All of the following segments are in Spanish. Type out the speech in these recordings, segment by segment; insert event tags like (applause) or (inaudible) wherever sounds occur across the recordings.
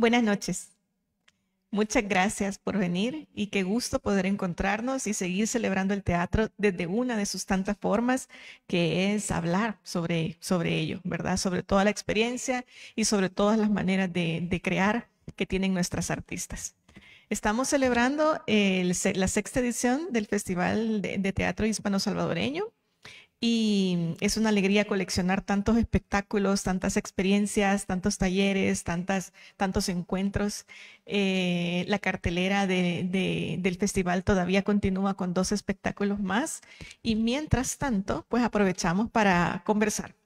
Buenas noches. Muchas gracias por venir y qué gusto poder encontrarnos y seguir celebrando el teatro desde una de sus tantas formas, que es hablar sobre, sobre ello, ¿verdad? Sobre toda la experiencia y sobre todas las maneras de, crear que tienen nuestras artistas. Estamos celebrando la sexta edición del Festival de Teatro Hispano Salvadoreño, y es una alegría coleccionar tantos espectáculos, tantas experiencias, tantos talleres, tantas, tantos encuentros. Eh, la cartelera del festival todavía continúa con dos espectáculos más. Y mientras tanto, pues aprovechamos para conversar.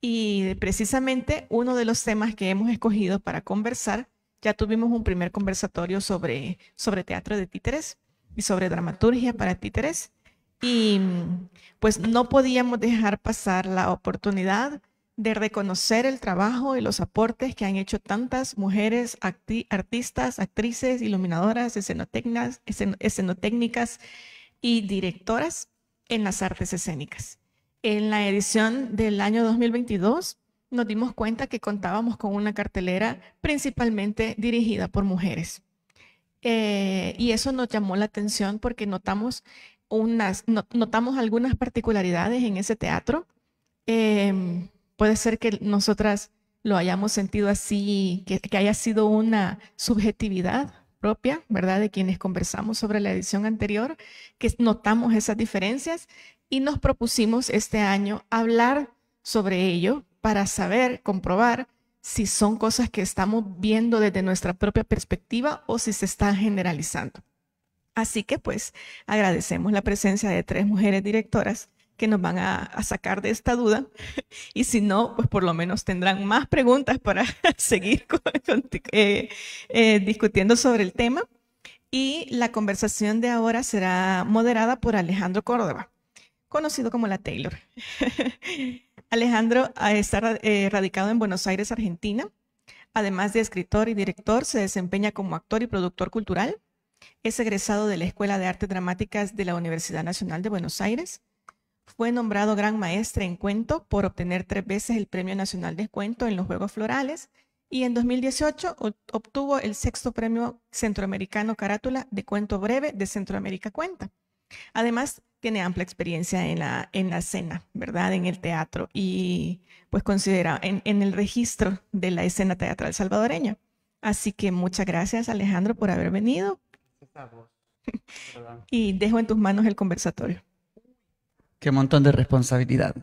Y precisamente uno de los temas que hemos escogido para conversar, ya tuvimos un primer conversatorio sobre teatro de títeres y sobre dramaturgia para títeres. Y pues no podíamos dejar pasar la oportunidad de reconocer el trabajo y los aportes que han hecho tantas mujeres artistas, actrices, iluminadoras, escenotecnas, y directoras en las artes escénicas. En la edición del año 2022 nos dimos cuenta que contábamos con una cartelera principalmente dirigida por mujeres. Eh, y eso nos llamó la atención porque notamos notamos algunas particularidades en ese teatro. Em, puede ser que nosotras lo hayamos sentido así, que, haya sido una subjetividad propia, ¿verdad? De quienes conversamos sobre la edición anterior, que notamos esas diferencias y nos propusimos este año hablar sobre ello para saber, comprobar si son cosas que estamos viendo desde nuestra propia perspectiva o si se están generalizando. Así que pues agradecemos la presencia de tres mujeres directoras que nos van a, sacar de esta duda (laughs) y si no, pues por lo menos tendrán más preguntas para (laughs) seguir (laughs) eh, eh, discutiendo sobre el tema. Y la conversación de ahora será moderada por Alejandro Córdoba, conocido como la Taylor. Alejandro está eh, radicado en Buenos Aires, Argentina. Además de escritor y director, se desempeña como actor y productor cultural es egresado de la Escuela de Artes Dramáticas de la Universidad Nacional de Buenos Aires. Fue nombrado gran Maestre en cuento por obtener tres veces el Premio Nacional de Cuento en los Juegos Florales y en 2018 obtuvo el sexto Premio Centroamericano Carátula de Cuento Breve de Centroamérica Cuenta. Además, tiene amplia experiencia en la, escena, ¿verdad? En el teatro y pues considera en, el registro de la escena teatral salvadoreña. Así que muchas gracias Alejandro por haber venido, (laughs) y dejo en tus manos el conversatorio. Qué montón de responsabilidad.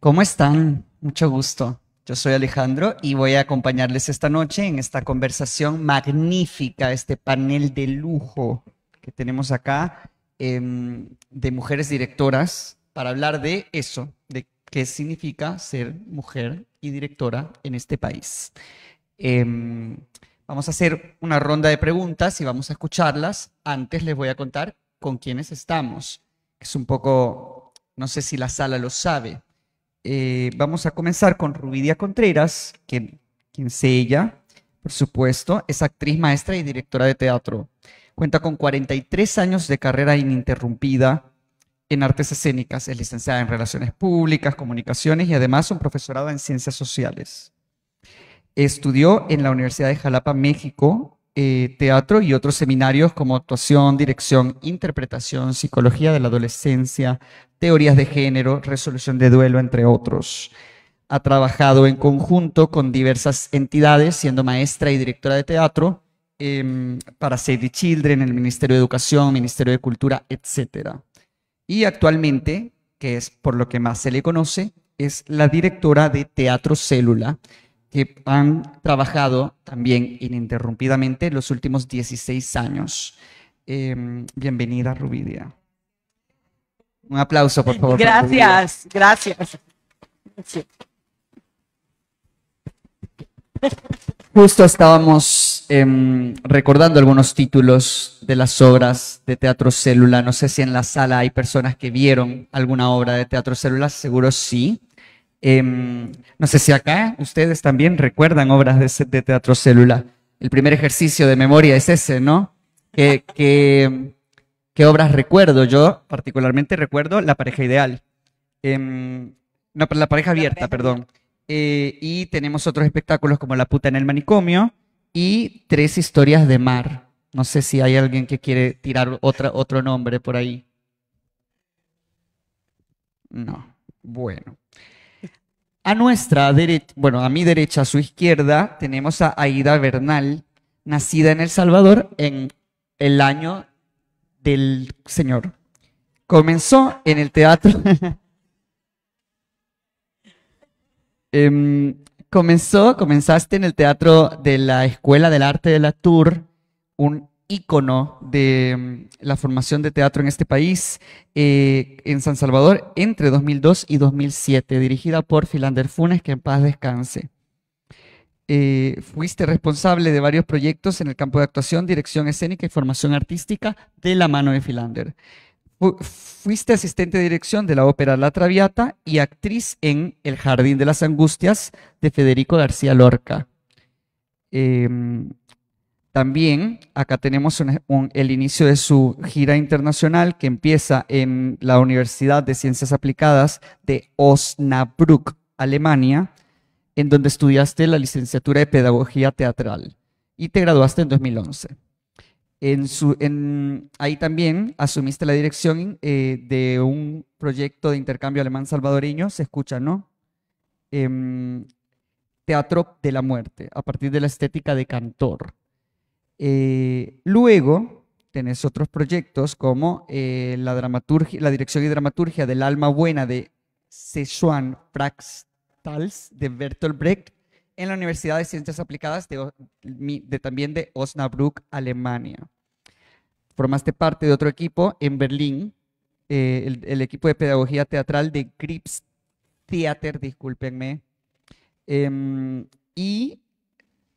¿Cómo están? Mucho gusto. Yo soy Alejandro y voy a acompañarles esta noche en esta conversación magnífica, este panel de lujo que tenemos acá em, de mujeres directoras para hablar de eso, de qué significa ser mujer y directora en este país. Em, Vamos a hacer una ronda de preguntas y vamos a escucharlas. Antes les voy a contar con quiénes estamos. Es un poco, no sé si la sala lo sabe. Eh, vamos a comenzar con Rubidia Contreras, quien, quien sé ella, por supuesto, es actriz, maestra y directora de teatro. Cuenta con 43 años de carrera ininterrumpida en artes escénicas. Es licenciada en Relaciones Públicas, Comunicaciones y además un profesorado en Ciencias Sociales. Estudió en la Universidad de Jalapa, México, eh, teatro y otros seminarios como actuación, dirección, interpretación, psicología de la adolescencia, teorías de género, resolución de duelo, entre otros. Ha trabajado en conjunto con diversas entidades, siendo maestra y directora de teatro em, para Save the Children, el Ministerio de Educación, Ministerio de Cultura, etc. Y actualmente, que es por lo que más se le conoce, es la directora de Teatro Célula, que han trabajado también ininterrumpidamente los últimos 16 años. Em, bienvenida, Rubidia. Un aplauso, por favor. Gracias, gracias. Justo estábamos em, recordando algunos títulos de las obras de Teatro Célula. No sé si en la sala hay personas que vieron alguna obra de Teatro Célula, seguro sí. Em, no sé si acá ustedes también recuerdan obras de, teatro célula. El primer ejercicio de memoria es ese, ¿no? ¿Qué, obras recuerdo? Yo particularmente recuerdo La pareja ideal. Em, no, La pareja abierta, perdón. Eh, y tenemos otros espectáculos como La puta en el manicomio y Tres historias de mar. No sé si hay alguien que quiere tirar otro nombre por ahí. No. Bueno. A nuestra derecha, bueno, a mi derecha, a su izquierda, tenemos a Aida Bernal, nacida en El Salvador en el año del Señor. Comenzó en el teatro. (laughs) Em, comenzó, comenzaste en el teatro de la Escuela del Arte de la Tour, un ícono de mm, la formación de teatro en este país, eh, en San Salvador, entre 2002 y 2007, dirigida por Filander Funes, que en paz descanse. Eh, fuiste responsable de varios proyectos en el campo de actuación, dirección escénica y formación artística de la mano de Filander. Fuiste asistente de dirección de la ópera La Traviata y actriz en El Jardín de las Angustias de Federico García Lorca. Em, también acá tenemos el inicio de su gira internacional que empieza en la Universidad de Ciencias Aplicadas de Osnabrück, Alemania, en donde estudiaste la licenciatura de Pedagogía Teatral y te graduaste en 2011. ahí también asumiste la dirección eh, de un proyecto de intercambio alemán-salvadoreño, se escucha, ¿no? Em, Teatro de la Muerte, a partir de la estética de cantor. Eh, luego tenés otros proyectos como eh, la, dramaturgia, la dirección y dramaturgia del alma buena de Sichuan Fraxtals de Bertolt Brecht en la Universidad de Ciencias Aplicadas de, también de Osnabrück, Alemania. Formaste parte de otro equipo en Berlín, eh, el, equipo de pedagogía teatral de Grips Theater, discúlpenme. Em, y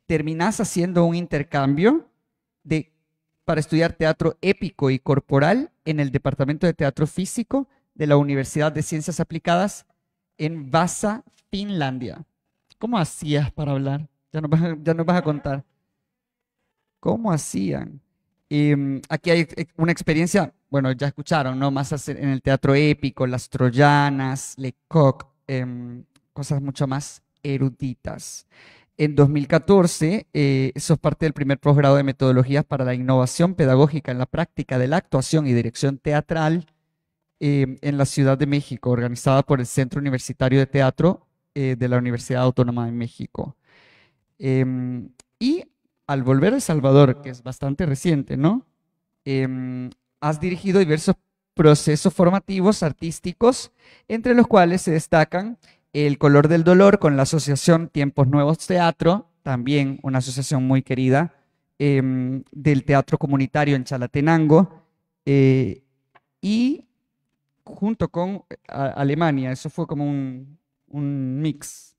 terminás haciendo un intercambio para estudiar teatro épico y corporal en el Departamento de Teatro Físico de la Universidad de Ciencias Aplicadas en Vasa, Finlandia. ¿Cómo hacías para hablar? Ya nos vas, ya vas a contar. ¿Cómo hacían? Em, aquí hay una experiencia, bueno, ya escucharon, ¿no? Más en el teatro épico, las troyanas, Lecoq, eh, cosas mucho más eruditas. En 2014, eh, sos parte del primer posgrado de metodologías para la innovación pedagógica en la práctica de la actuación y dirección teatral eh, en la Ciudad de México, organizada por el Centro Universitario de Teatro eh, de la Universidad Autónoma de México. Em, y al volver a Salvador, que es bastante reciente, ¿no? Em, has dirigido diversos procesos formativos artísticos, entre los cuales se destacan el color del dolor con la asociación Tiempos Nuevos Teatro, también una asociación muy querida em, del teatro comunitario en Chalatenango, eh, y junto con eh, Alemania, eso fue como un, mix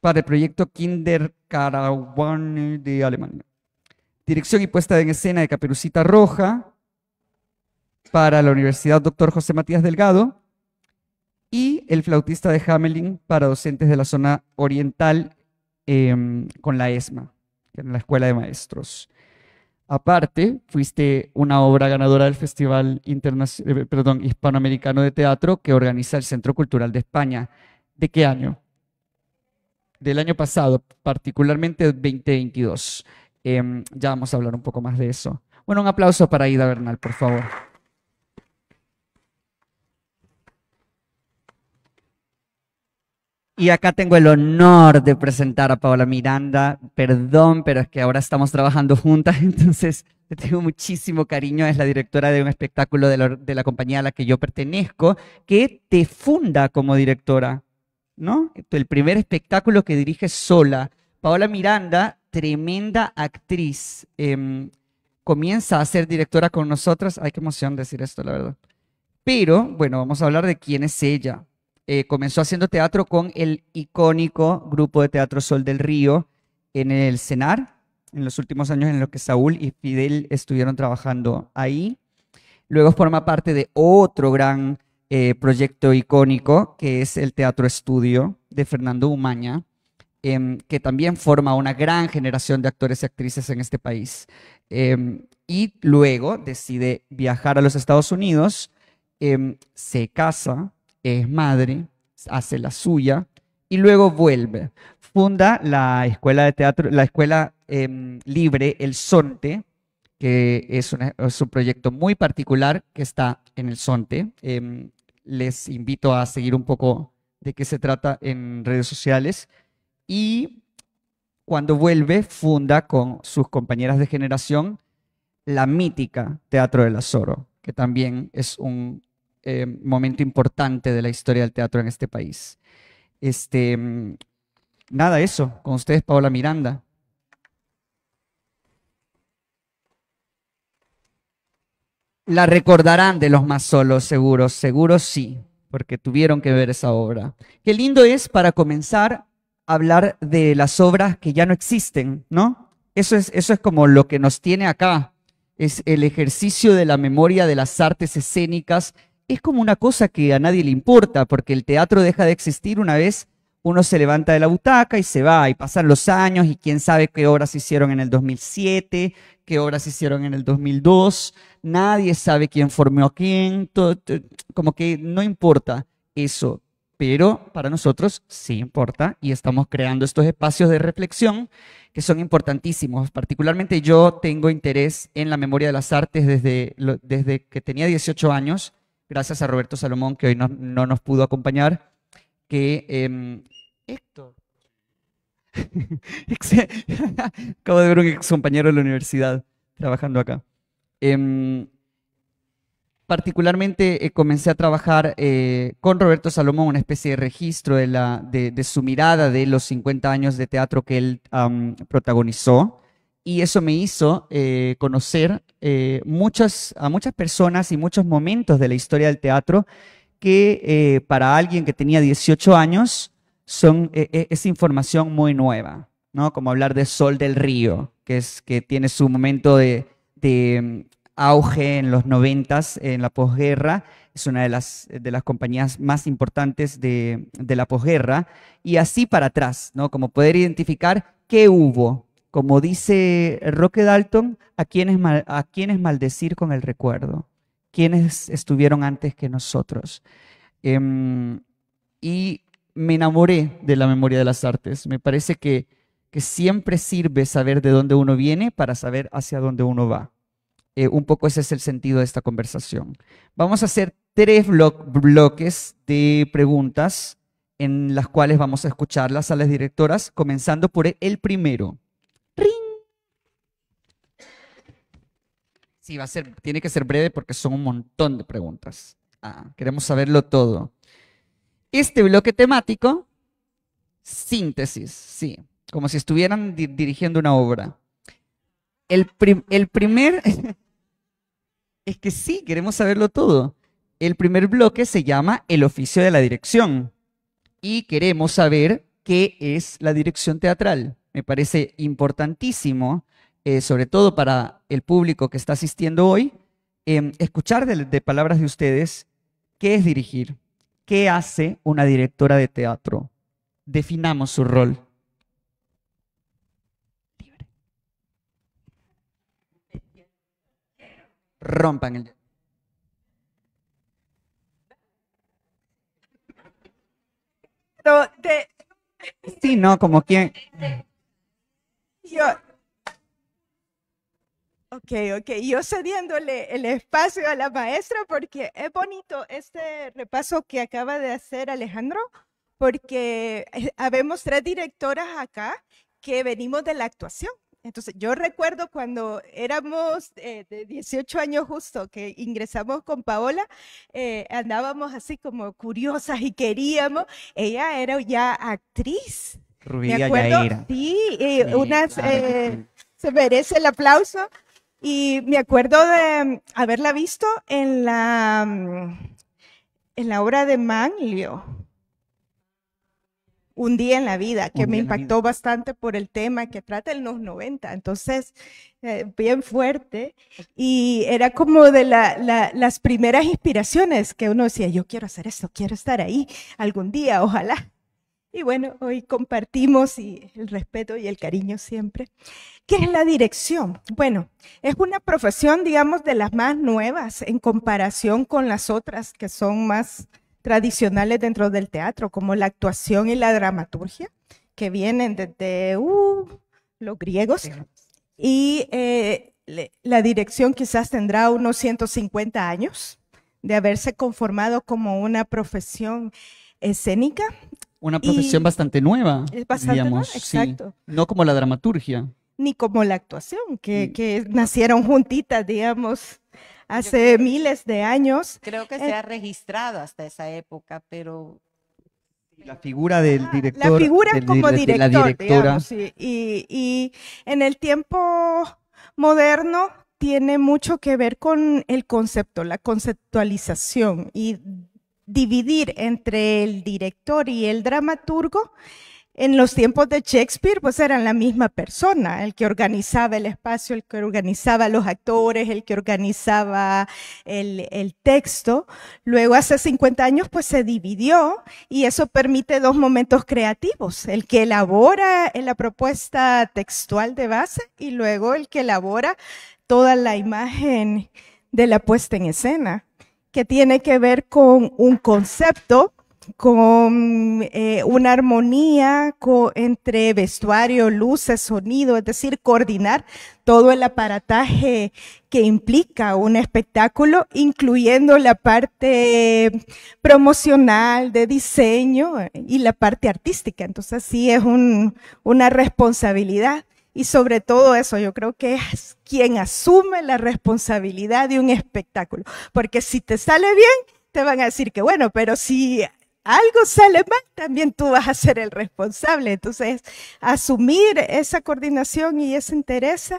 para el proyecto Kinder Karawane de Alemania. Dirección y puesta en escena de Caperucita Roja para la Universidad Dr. José Matías Delgado y El flautista de Hamelin para docentes de la zona oriental em, con la ESMA, en la Escuela de Maestros. Aparte, fuiste una obra ganadora del Festival internacional eh, eh, perdón, Hispanoamericano de Teatro que organiza el Centro Cultural de España. ¿De qué año? Del año pasado, particularmente 2022. Em, ya vamos a hablar un poco más de eso. Bueno, un aplauso para Ida Bernal, por favor. Y acá tengo el honor de presentar a Paola Miranda. Perdón, pero es que ahora estamos trabajando juntas, (laughs) entonces le tengo muchísimo cariño. Es la directora de un espectáculo de la, compañía a la que yo pertenezco, que te funda como directora, ¿no? El primer espectáculo que dirige sola. Paola Miranda, tremenda actriz, em, comienza a ser directora con nosotros. Ay, qué emoción decir esto, la verdad. Pero, bueno, vamos a hablar de quién es ella eh, comenzó haciendo teatro con el icónico grupo de teatro Sol del Río en el CENAR, en los últimos años en los que Saúl y Fidel estuvieron trabajando ahí. Luego forma parte de otro gran eh, proyecto icónico, que es el Teatro Estudio de Fernando Umaña, em, que también forma una gran generación de actores y actrices en este país. Em, y luego decide viajar a los Estados Unidos, em, se casa es madre, hace la suya y luego vuelve. Funda la escuela de teatro, la escuela em, libre El Sonte, que es, un proyecto muy particular que está en El Sonte. Em, les invito a seguir un poco de qué se trata en redes sociales. Y cuando vuelve, funda con sus compañeras de generación la mítica Teatro del Azoro, que también es un Em, momento importante de la historia del teatro en este país. Este, mm, nada, eso. Con ustedes, Paola Miranda. La recordarán de los más solos, seguro. Seguro, sí, porque tuvieron que ver esa obra. Qué lindo es para comenzar a hablar de las obras que ya no existen, ¿no? Eso es, eso es como lo que nos tiene acá, es el ejercicio de la memoria de las artes escénicas es como una cosa que a nadie le importa, porque el teatro deja de existir una vez uno se levanta de la butaca y se va, y pasan los años, y quién sabe qué obras se hicieron en el 2007, qué obras se hicieron en el 2002, nadie sabe quién formó a quién, como que no importa eso, pero para nosotros sí importa, y estamos creando estos espacios de reflexión que son importantísimos. Particularmente yo tengo interés en la memoria de las artes desde, desde que tenía 18 años, gracias a Roberto Salomón, que hoy no, nos pudo acompañar, que em, Héctor, (laughs) (laughs) acabo de ver un excompañero compañero de la universidad trabajando acá. Em, particularmente eh, comencé a trabajar eh, con Roberto Salomón, una especie de registro de, la, de, su mirada de los 50 años de teatro que él protagonizó. Y eso me hizo eh, conocer eh, muchas, a muchas personas y muchos momentos de la historia del teatro que eh, para alguien que tenía 18 años son, e, e, es información muy nueva, ¿no? Como hablar de Sol del Río, que, es, que tiene su momento de, mm, auge en los 90, en la posguerra, es una de las, de las compañías más importantes de, la posguerra, y así para atrás, ¿no? Como poder identificar qué hubo, como dice Roque Dalton, ¿a quién es a maldecir con el recuerdo? ¿Quiénes estuvieron antes que nosotros? Em, y me enamoré de la memoria de las artes. Me parece que, que, siempre sirve saber de dónde uno viene para saber hacia dónde uno va. Eh, un poco ese es el sentido de esta conversación. Vamos a hacer tres bloques de preguntas en las cuales vamos a escucharlas a las directoras, comenzando por el primero. ¡Ring! Sí, va a ser, tiene que ser breve porque son un montón de preguntas. Ah, queremos saberlo todo. Este bloque temático, síntesis, sí, como si estuvieran dirigiendo una obra. el primer, (laughs) es que sí, queremos saberlo todo. El primer bloque se llama el oficio de la dirección y queremos saber qué es la dirección teatral me parece importantísimo, eh, sobre todo para el público que está asistiendo hoy, em, escuchar de, palabras de ustedes qué es dirigir, qué hace una directora de teatro. Definamos su rol. rompan el... Sí, no, como quien... Yo, ok, ok, yo cediéndole el espacio a la maestra porque es bonito este repaso que acaba de hacer Alejandro, porque eh, habemos tres directoras acá que venimos de la actuación. Entonces, yo recuerdo cuando éramos eh, de 18 años justo, que ingresamos con Paola, eh, andábamos así como curiosas y queríamos. Ella era ya actriz me Yaira. Sí, eh, unas, eh, se merece el aplauso. Y me acuerdo de mm, haberla visto en la, mm, en la obra de Manlio, Un día en la vida, que me impactó bastante por el tema que trata en los 90. Entonces, eh, bien fuerte. Y era como de las primeras inspiraciones que uno decía, yo quiero hacer esto, quiero estar ahí algún día, ojalá. Y bueno, hoy compartimos el respeto y el cariño siempre. ¿Qué es la dirección? Bueno, es una profesión, digamos, de las más nuevas en comparación con las otras que son más tradicionales dentro del teatro, como la actuación y la dramaturgia, que vienen desde uh, los griegos. Y eh, la dirección quizás tendrá unos 150 años de haberse conformado como una profesión escénica una profesión bastante nueva. Es bastante digamos, exacto. No como la dramaturgia. Ni como la actuación, que, nacieron juntitas, digamos, hace miles de años. Creo que se eh, ha registrado hasta esa época, pero la figura del ah, director. La figura como director, Digamos, y, y, en el tiempo moderno tiene mucho que ver con el concepto, la conceptualización y dividir entre el director y el dramaturgo, en los tiempos de Shakespeare, pues eran la misma persona, el que organizaba el espacio, el que organizaba los actores, el que organizaba el, texto. Luego, hace 50 años, pues se dividió y eso permite dos momentos creativos, el que elabora eh, la propuesta textual de base y luego el que elabora toda la imagen de la puesta en escena que tiene que ver con un concepto, con eh, una armonía entre vestuario, luces, sonido, es decir, coordinar todo el aparataje que implica un espectáculo, incluyendo la parte promocional de diseño y la parte artística. Entonces sí es una responsabilidad y sobre todo eso, yo creo que es quien asume la responsabilidad de un espectáculo. Porque si te sale bien, te van a decir que bueno, pero si algo sale mal, también tú vas a ser el responsable. Entonces, asumir esa coordinación y ese interés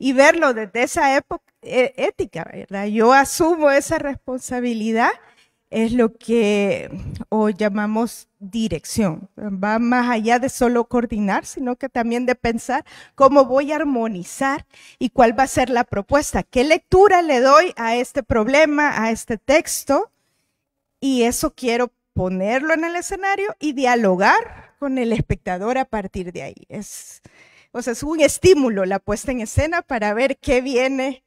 y verlo desde esa época, eh, ética, ¿verdad? Yo asumo esa responsabilidad es lo que hoy llamamos dirección. Va más allá de solo coordinar, sino que también de pensar cómo voy a armonizar y cuál va a ser la propuesta, qué lectura le doy a este problema, a este texto, y eso quiero ponerlo en el escenario y dialogar con el espectador a partir de ahí. Es, o es un estímulo la puesta en escena para ver qué viene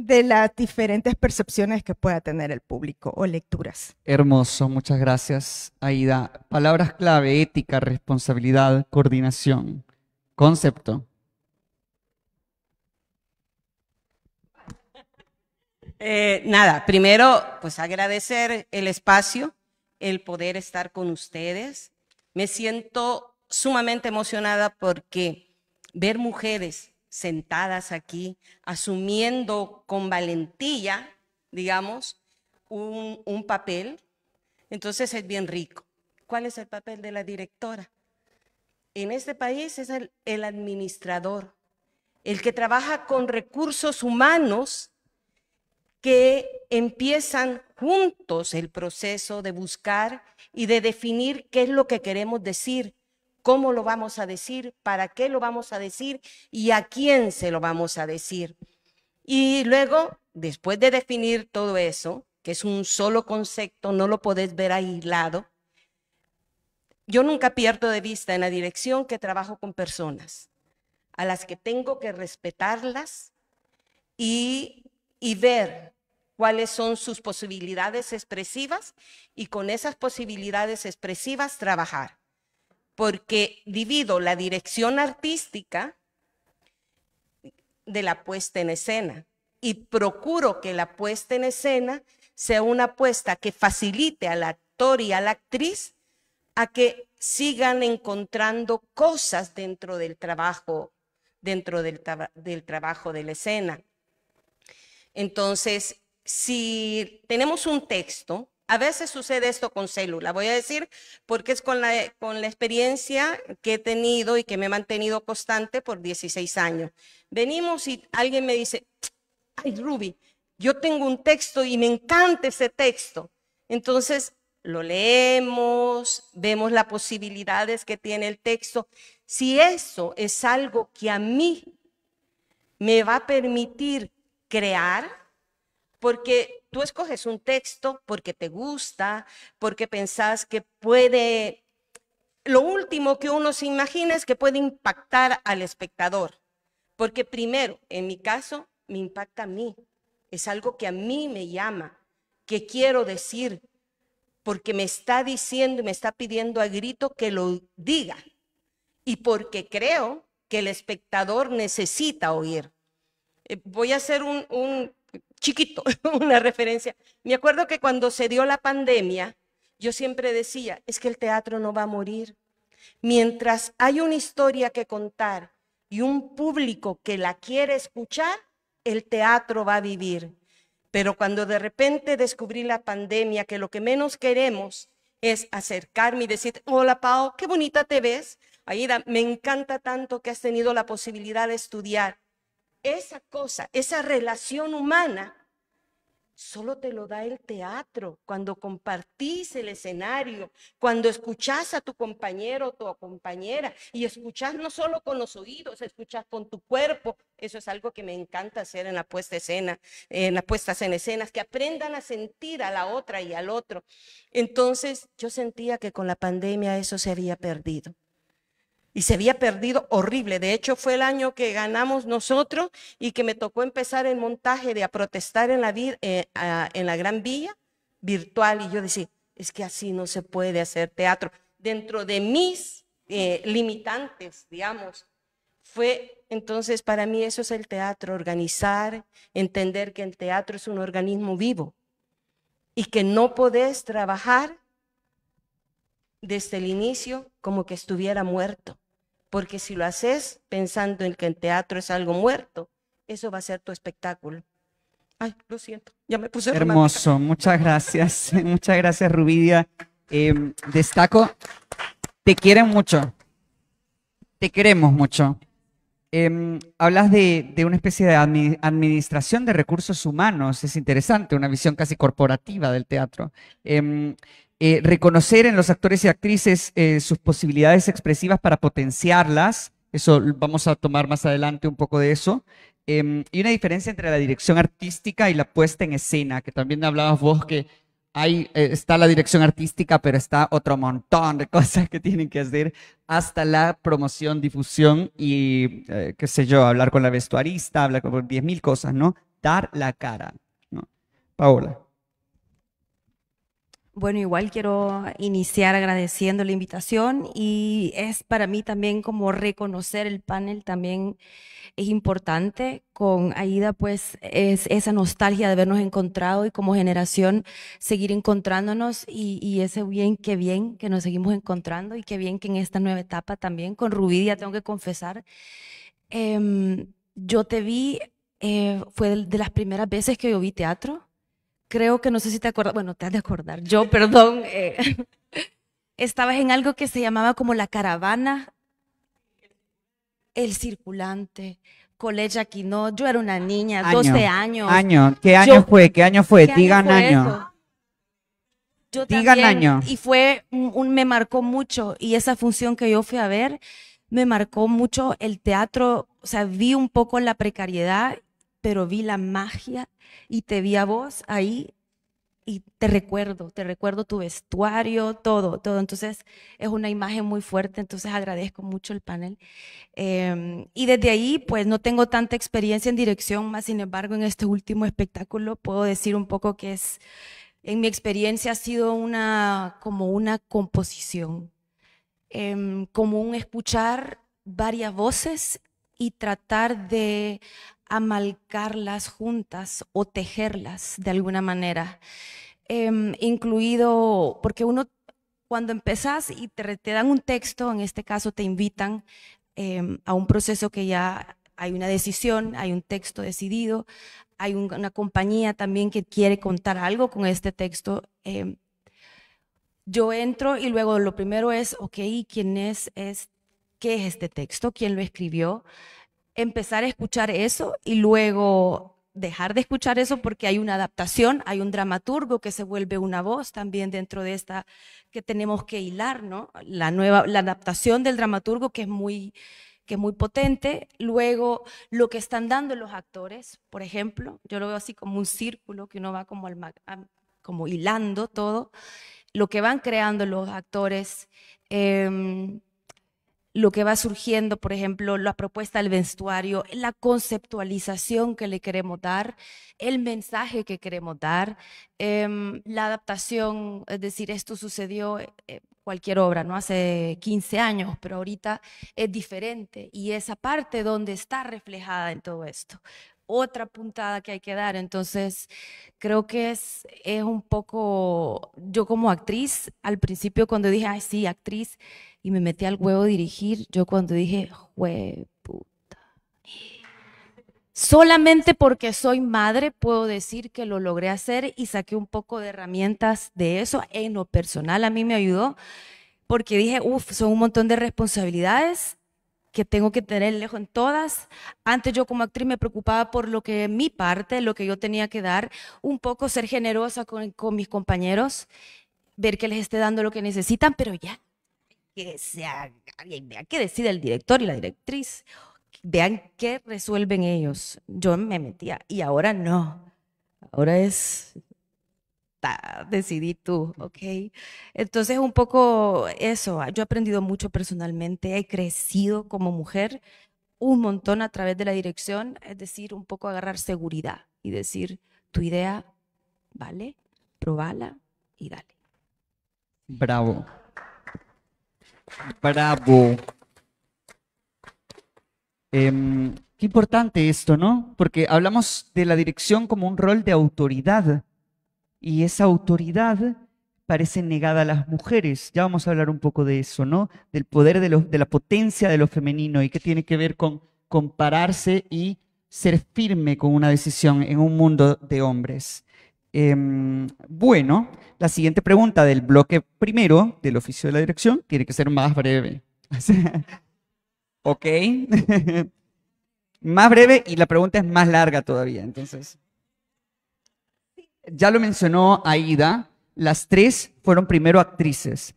de las diferentes percepciones que pueda tener el público o lecturas. Hermoso, muchas gracias, Aida. Palabras clave, ética, responsabilidad, coordinación, concepto. Eh, nada, primero, pues agradecer el espacio, el poder estar con ustedes. Me siento sumamente emocionada porque ver mujeres sentadas aquí, asumiendo con valentía, digamos, un, papel, entonces es bien rico. ¿Cuál es el papel de la directora? En este país es el administrador, el que trabaja con recursos humanos que empiezan juntos el proceso de buscar y de definir qué es lo que queremos decir, cómo lo vamos a decir, para qué lo vamos a decir y a quién se lo vamos a decir. Y luego, después de definir todo eso, que es un solo concepto, no lo podés ver aislado, yo nunca pierdo de vista en la dirección que trabajo con personas, a las que tengo que respetarlas y, y ver cuáles son sus posibilidades expresivas y con esas posibilidades expresivas trabajar porque divido la dirección artística de la puesta en escena y procuro que la puesta en escena sea una puesta que facilite al actor y a la actriz a que sigan encontrando cosas dentro del trabajo, dentro del, del trabajo de la escena. Entonces, si tenemos un texto a veces sucede esto con célula, voy a decir, porque es con la, con la experiencia que he tenido y que me he mantenido constante por 16 años. Venimos y alguien me dice, ay Ruby, yo tengo un texto y me encanta ese texto. Entonces lo leemos, vemos las posibilidades que tiene el texto. Si eso es algo que a mí me va a permitir crear, porque tú escoges un texto porque te gusta, porque pensás que puede, lo último que uno se imagina es que puede impactar al espectador, porque primero, en mi caso, me impacta a mí, es algo que a mí me llama, que quiero decir, porque me está diciendo y me está pidiendo a grito que lo diga, y porque creo que el espectador necesita oír. Eh, voy a hacer un, un chiquito, (laughs) una referencia. Me acuerdo que cuando se dio la pandemia, yo siempre decía, es que el teatro no va a morir. Mientras hay una historia que contar y un público que la quiere escuchar, el teatro va a vivir. Pero cuando de repente descubrí la pandemia, que lo que menos queremos es acercarme y decir, hola Pau, qué bonita te ves. Aida, me encanta tanto que has tenido la posibilidad de estudiar esa cosa, esa relación humana, solo te lo da el teatro, cuando compartís el escenario, cuando escuchás a tu compañero o tu compañera y escuchás no solo con los oídos, escuchás con tu cuerpo. Eso es algo que me encanta hacer en la puesta escena, en las puestas en escenas, que aprendan a sentir a la otra y al otro. Entonces, yo sentía que con la pandemia eso se había perdido y se había perdido horrible. De hecho, fue el año que ganamos nosotros y que me tocó empezar el montaje de a protestar en la, eh, Gran Vía virtual y yo decía, es que así no se puede hacer teatro. Dentro de mis eh, limitantes, digamos, fue entonces para mí eso es el teatro, organizar, entender que el teatro es un organismo vivo y que no podés trabajar desde el inicio como que estuviera muerto. Porque si lo haces pensando en que el teatro es algo muerto, eso va a ser tu espectáculo. Ay, lo siento, ya me puse Hermoso, muchas gracias. (laughs) Eh, muchas gracias, Rubidia. Em, destaco, te quieren mucho. Te queremos mucho. Em, hablas de, una especie de administración de recursos humanos, es interesante, una visión casi corporativa del teatro. Em, eh, reconocer en los actores y actrices eh, sus posibilidades expresivas para potenciarlas. Eso vamos a tomar más adelante un poco de eso. Em, y una diferencia entre la dirección artística y la puesta en escena, que también hablabas vos que ahí eh, está la dirección artística, pero está otro montón de (laughs) cosas que tienen que hacer, hasta la promoción, difusión y, qué sé yo, hablar con la vestuarista, hablar con 10.000 cosas, ¿no? Dar la cara, ¿no? Paola. Bueno, igual quiero iniciar agradeciendo la invitación y es para mí también como reconocer el panel también es importante. Con Aida pues es esa nostalgia de habernos encontrado y como generación seguir encontrándonos y, ese bien, qué bien que nos seguimos encontrando y qué bien que en esta nueva etapa también con rubidia tengo que confesar. Em, yo te vi, eh, fue de las primeras veces que yo vi teatro creo que no sé si te acuerdas, bueno, te has de acordar, yo, (laughs) perdón, eh, estabas en algo que se llamaba como la caravana, el circulante. aquí, no, yo era una niña, 12 años. Año, ¿qué año fue? ¿Qué año fue? Digan año. Yo Digan año. Y fue me marcó mucho y esa función que yo fui a ver me marcó mucho el teatro, o sea, vi un poco la precariedad pero vi la magia y te vi a vos ahí y te recuerdo, te recuerdo tu vestuario, todo, todo. Entonces es una imagen muy fuerte, entonces agradezco mucho el panel. Em, y desde ahí, pues no tengo tanta experiencia en dirección, más sin embargo en este último espectáculo puedo decir un poco que es, en mi experiencia ha sido una, como una composición, em, como un escuchar varias voces y tratar de amalcarlas juntas o tejerlas de alguna manera. Em, incluido, porque uno cuando empezás y te, dan un texto, en este caso te invitan em, a un proceso que ya hay una decisión, hay un texto decidido, hay una compañía también que quiere contar algo con este texto. Em, yo entro y luego lo primero es, ok, ¿quién es, es? ¿Qué es este texto? ¿Quién lo escribió? empezar a escuchar eso y luego dejar de escuchar eso porque hay una adaptación, hay un dramaturgo que se vuelve una voz también dentro de esta que tenemos que hilar, ¿no? La nueva la adaptación del dramaturgo que es muy que es muy potente, luego lo que están dando los actores, por ejemplo, yo lo veo así como un círculo que uno va como al, como hilando todo, lo que van creando los actores eh, lo que va surgiendo, por ejemplo, la propuesta del vestuario, la conceptualización que le queremos dar, el mensaje que queremos dar, em, la adaptación, es decir, esto sucedió eh, eh, cualquier obra, ¿no? Hace 15 años, pero ahorita es diferente y esa parte donde está reflejada en todo esto otra puntada que hay que dar. Entonces, creo que es, es un poco, yo como actriz, al principio cuando dije, ay, sí, actriz, y me metí al huevo dirigir, yo cuando dije, jue puta. Solamente porque soy madre puedo decir que lo logré hacer y saqué un poco de herramientas de eso. En lo personal a mí me ayudó porque dije, uff, son un montón de responsabilidades que tengo que tener lejos en todas. Antes yo como actriz me preocupaba por lo que mi parte, lo que yo tenía que dar, un poco ser generosa con, mis compañeros, ver que les esté dando lo que necesitan, pero ya, que sea, vean que decide el director y la directriz, vean qué resuelven ellos. Yo me metía y ahora no. Ahora es decidí tú, ¿ok? Entonces, un poco eso, ah, yo he aprendido mucho personalmente, he crecido como mujer un montón a través de la dirección, es decir, un poco agarrar seguridad y decir, tu idea vale, probala y dale. Bravo. Bravo. Em, qué importante esto, ¿no? Porque hablamos de la dirección como un rol de autoridad, y esa autoridad parece negada a las mujeres. Ya vamos a hablar un poco de eso, ¿no? Del poder, de, de la potencia de lo femenino y qué tiene que ver con compararse y ser firme con una decisión en un mundo de hombres. Em, bueno, la siguiente pregunta del bloque primero del oficio de la dirección tiene que ser más breve. (laughs) ok. (laughs) más breve y la pregunta es más larga todavía, entonces ya lo mencionó Aida, las tres fueron primero actrices.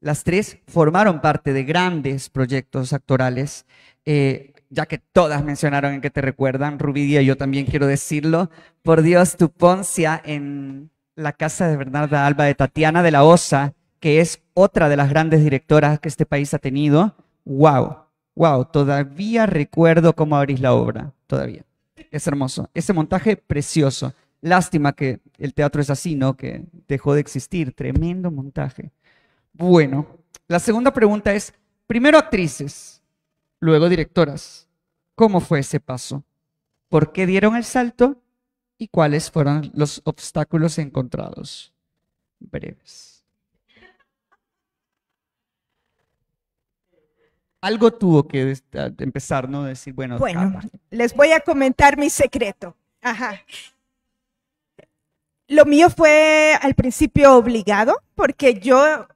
Las tres formaron parte de grandes proyectos actorales, eh, ya que todas mencionaron en que te recuerdan, Rubidia, yo también quiero decirlo. Por Dios, tu poncia en la casa de Bernarda Alba de Tatiana de la Osa, que es otra de las grandes directoras que este país ha tenido. ¡Wow! ¡Wow! Todavía recuerdo cómo abrís la obra, todavía. Es hermoso. Ese montaje precioso. Lástima que el teatro es así, ¿no? Que dejó de existir. Tremendo montaje. Bueno, la segunda pregunta es, primero actrices, luego directoras. ¿Cómo fue ese paso? ¿Por qué dieron el salto? ¿Y cuáles fueron los obstáculos encontrados? Breves. Algo tuvo que empezar, ¿no? Decir, bueno. les voy a comentar mi secreto. Ajá. Lo mío fue al principio obligado, porque yo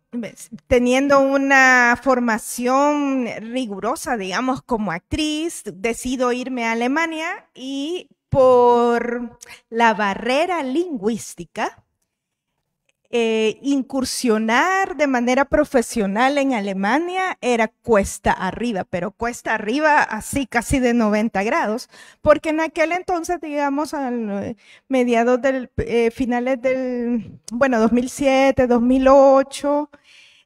teniendo una formación rigurosa, digamos, como actriz, decido irme a Alemania y por la barrera lingüística eh, incursionar de manera profesional en Alemania era cuesta arriba, pero cuesta arriba así casi de 90 grados, porque en aquel entonces, digamos, al eh, mediados del, eh, finales del, bueno, 2007, 2008,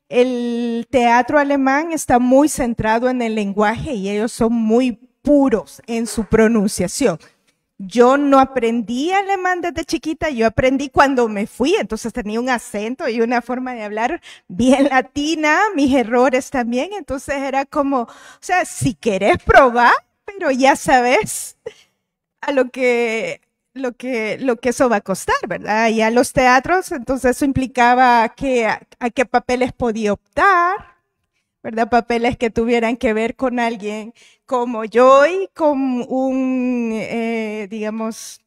el teatro alemán está muy centrado en el lenguaje y ellos son muy puros en su pronunciación yo no aprendí alemán desde chiquita, yo aprendí cuando me fui, entonces tenía un acento y una forma de hablar bien latina, mis errores también, entonces era como, o sea, si querés probar, pero ya sabes a lo que lo que lo que eso va a costar, ¿verdad? Y a los teatros, entonces eso implicaba que a qué papeles podía optar ¿verdad? Papeles que tuvieran que ver con alguien como yo y con un, eh, digamos,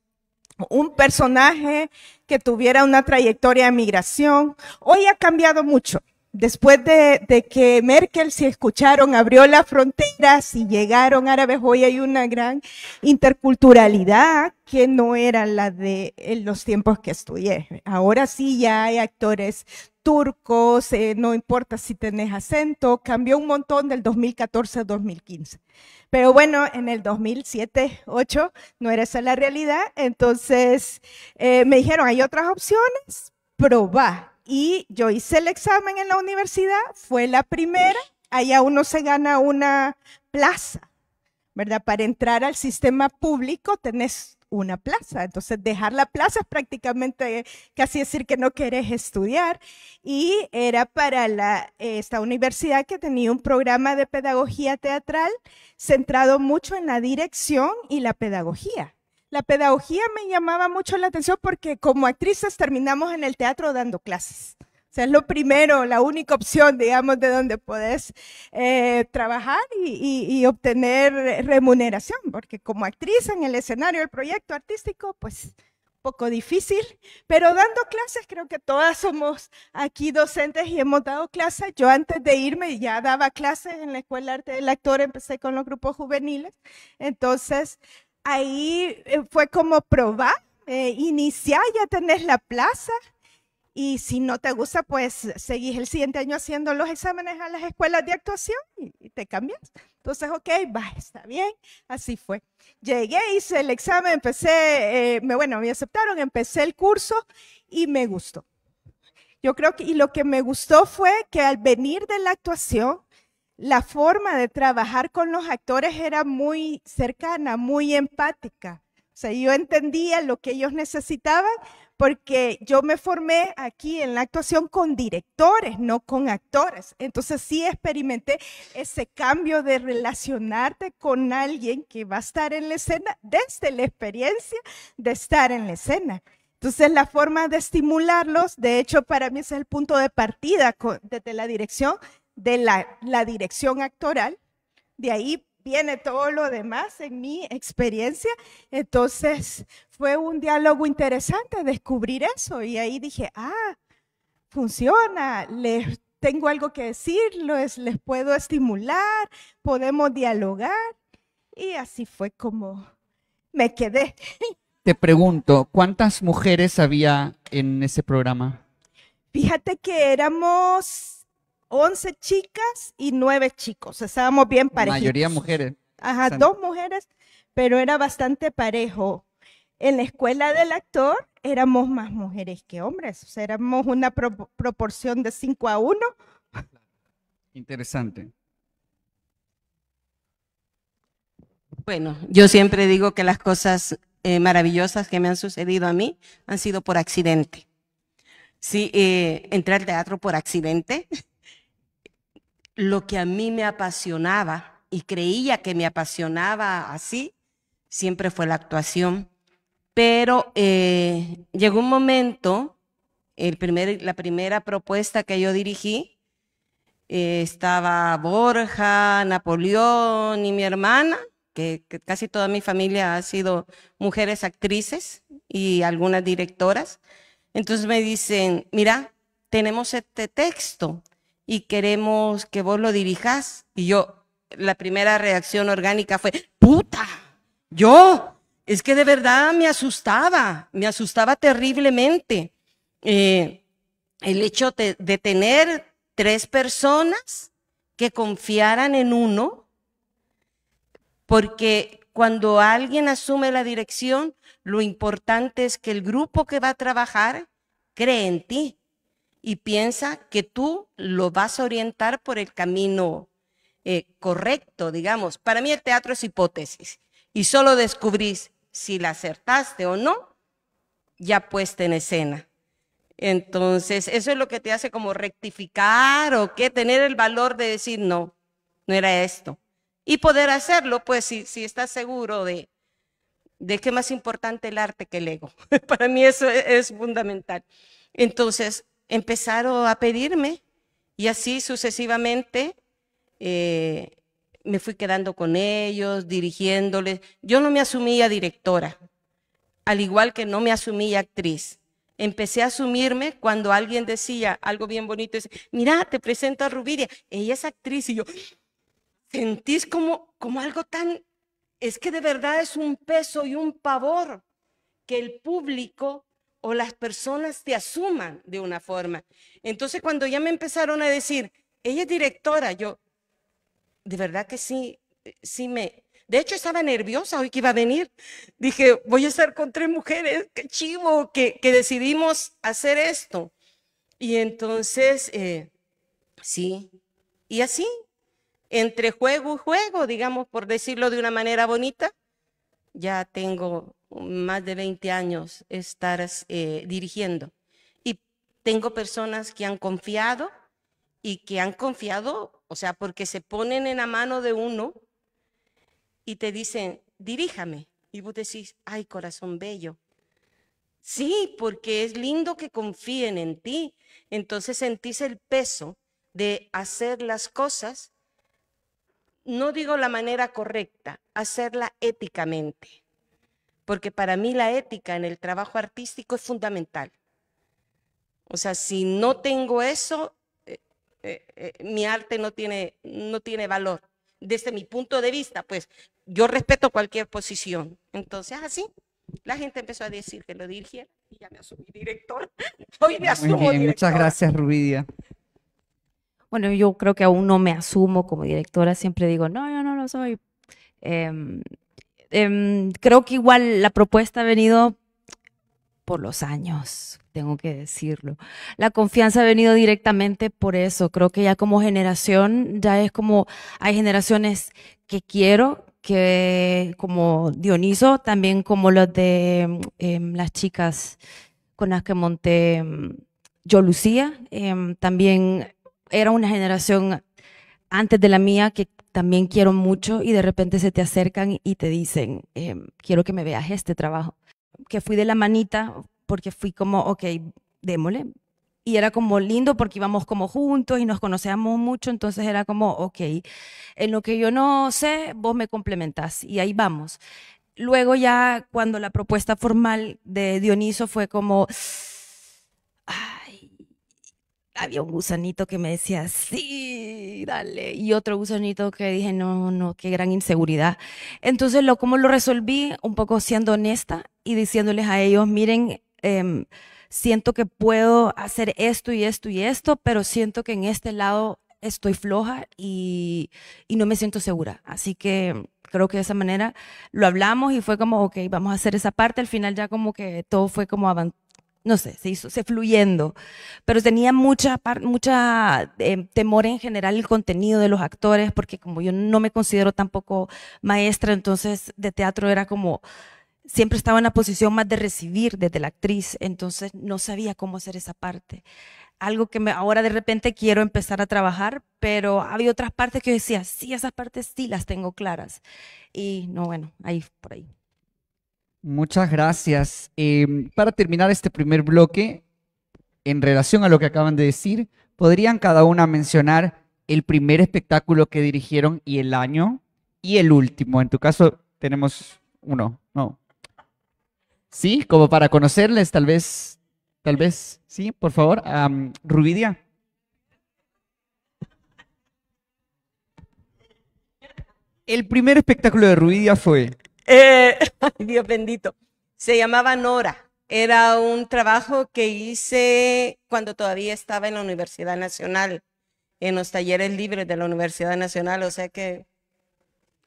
un personaje que tuviera una trayectoria de migración. Hoy ha cambiado mucho. Después de, que Merkel, si escucharon, abrió las fronteras y llegaron árabes, hoy hay una gran interculturalidad que no era la de los tiempos que estudié. Ahora sí ya hay actores turcos, eh, no importa si tenés acento, cambió un montón del 2014 al 2015. Pero bueno, en el 2007, 2008 no era esa la realidad, entonces eh, me dijeron, hay otras opciones, probá. Y yo hice el examen en la universidad, fue la primera, allá uno se gana una plaza, ¿verdad? Para entrar al sistema público tenés una plaza. Entonces, dejar la plaza es prácticamente casi decir que no querés estudiar. Y era para la, esta universidad que tenía un programa de pedagogía teatral centrado mucho en la dirección y la pedagogía. La pedagogía me llamaba mucho la atención porque como actrices terminamos en el teatro dando clases sea, es lo primero, la única opción, digamos, de donde podés eh, trabajar y, y, obtener remuneración, porque como actriz en el escenario del proyecto artístico, pues poco difícil, pero dando clases, creo que todas somos aquí docentes y hemos dado clases. Yo antes de irme ya daba clases en la Escuela de Arte del Actor, empecé con los grupos juveniles, entonces ahí eh, fue como probar, eh, iniciar, ya tenés la plaza, y si no te gusta, pues seguís el siguiente año haciendo los exámenes a las escuelas de actuación y, te cambias. Entonces, ok, va, está bien. Así fue. Llegué, hice el examen, empecé, eh, me, bueno, me aceptaron, empecé el curso y me gustó. Yo creo que, y lo que me gustó fue que al venir de la actuación, la forma de trabajar con los actores era muy cercana, muy empática. O sea, yo entendía lo que ellos necesitaban, porque yo me formé aquí en la actuación con directores, no con actores. Entonces sí experimenté ese cambio de relacionarte con alguien que va a estar en la escena desde la experiencia de estar en la escena. Entonces, la forma de estimularlos, de hecho, para mí es el punto de partida desde la dirección, de la, la, dirección actoral. De ahí viene todo lo demás en mi experiencia. Entonces fue un diálogo interesante descubrir eso y ahí dije, ah, funciona, les tengo algo que decirles, les puedo estimular, podemos dialogar. Y así fue como me quedé. Te pregunto, ¿cuántas mujeres había en ese programa? Fíjate que éramos 11 chicas y 9 chicos. Estábamos bien parejos. La mayoría mujeres. Ajá, dos mujeres, pero era bastante parejo. En la escuela del actor éramos más mujeres que hombres, o sea, éramos una proporción de 5 a 1. Interesante. Bueno, yo siempre digo que las cosas eh, maravillosas que me han sucedido a mí han sido por accidente. Sí, eh, entré al teatro por accidente. (laughs) lo que a mí me apasionaba y creía que me apasionaba así, siempre fue la actuación. Pero eh, llegó un momento, la primera propuesta que yo dirigí, eh, estaba Borja, Napoleón y mi hermana, que, que casi toda mi familia ha sido mujeres actrices y algunas directoras. Entonces me dicen, mira, tenemos este texto, y queremos que vos lo dirijas. Y yo, la primera reacción orgánica fue, puta, yo, es que de verdad me asustaba, me asustaba terriblemente. Eh, el hecho de tener tres personas que confiaran en uno, porque cuando alguien asume la dirección, lo importante es que el grupo que va a trabajar cree en ti, y piensa que tú lo vas a orientar por el camino eh, correcto, digamos. Para mí el teatro es hipótesis y solo descubrís si la acertaste o no ya puesta en escena. Entonces, eso es lo que te hace como rectificar o qué, tener el valor de decir, no, no era esto. Y poder hacerlo, pues, si, si estás seguro de, de que más importante el arte que el ego. (laughs) Para mí eso e, es fundamental. Entonces, empezaron a pedirme y así sucesivamente eh, me fui quedando con ellos, dirigiéndoles. Yo no me asumía directora, al igual que no me asumía actriz. Empecé a asumirme cuando alguien decía algo bien bonito, dice, mira, te presento a Rubiria, ella es actriz y yo sentís como, como algo tan, es que de verdad es un peso y un pavor que el público o las personas te asuman de una forma. Entonces cuando ya me empezaron a decir, ella es directora, yo, de verdad que sí, sí me... De hecho estaba nerviosa hoy que iba a venir. Dije, voy a estar con tres mujeres, qué chivo que, que decidimos hacer esto. Y entonces, eh, sí, y así, entre juego y juego, digamos, por decirlo de una manera bonita, ya tengo más de 20 años estar eh, dirigiendo. Y tengo personas que han confiado y que han confiado, o sea, porque se ponen en la mano de uno y te dicen, diríjame. Y vos decís, ay, corazón bello. Sí, porque es lindo que confíen en ti. Entonces sentís el peso de hacer las cosas, no digo la manera correcta, hacerla éticamente porque para mí la ética en el trabajo artístico es fundamental. O sea, si no tengo eso, eh, eh, eh, mi arte no tiene, no tiene valor. Desde mi punto de vista, pues yo respeto cualquier posición. Entonces, así, ah, la gente empezó a decir que lo dirigiera y ya me asumí director. (laughs) Hoy me asumo Muchas gracias, Rubidia. Bueno, yo creo que aún no me asumo como directora, siempre digo, no, yo no lo soy. Em, Em, creo que igual la propuesta ha venido por los años, tengo que decirlo. La confianza ha venido directamente por eso. Creo que ya como generación, ya es como, hay generaciones que quiero, que como Dioniso, también como los de em, las chicas con las que monté em, yo Lucía, también era una generación antes de la mía que también quiero mucho y de repente se te acercan y te dicen, em, quiero que me veas este trabajo. Que fui de la manita porque fui como, ok, démosle. Y era como lindo porque íbamos como juntos y nos conocíamos mucho, entonces era como, ok, en lo que yo no sé, vos me complementás y ahí vamos. Luego ya cuando la propuesta formal de Dioniso fue como, había un gusanito que me decía, sí, dale. Y otro gusanito que dije, no, no, qué gran inseguridad. Entonces, lo, ¿cómo lo resolví? Un poco siendo honesta y diciéndoles a ellos, miren, em, siento que puedo hacer esto y esto y esto, pero siento que en este lado estoy floja y, y no me siento segura. Así que creo que de esa manera lo hablamos y fue como, ok, vamos a hacer esa parte. Al final ya como que todo fue como avanzado no sé, se hizo, se fluyendo, pero tenía mucha, mucha eh, temor en general el contenido de los actores, porque como yo no me considero tampoco maestra, entonces de teatro era como, siempre estaba en la posición más de recibir desde la actriz, entonces no sabía cómo hacer esa parte. Algo que ahora de repente quiero empezar a trabajar, pero había otras partes que yo decía, sí, esas partes sí las tengo claras. Y no, bueno, ahí por ahí. Muchas gracias. Em, para terminar este primer bloque, en relación a lo que acaban de decir, ¿podrían cada una mencionar el primer espectáculo que dirigieron y el año y el último? En tu caso, tenemos uno, ¿no? Sí, como para conocerles, tal vez, tal vez, sí, por favor, Rubidia. El primer espectáculo de Rubidia fue eh, (laughs) ay, Dios bendito. Se llamaba Nora. Era un trabajo que hice cuando todavía estaba en la Universidad Nacional, en los talleres libres de la Universidad Nacional. O sea que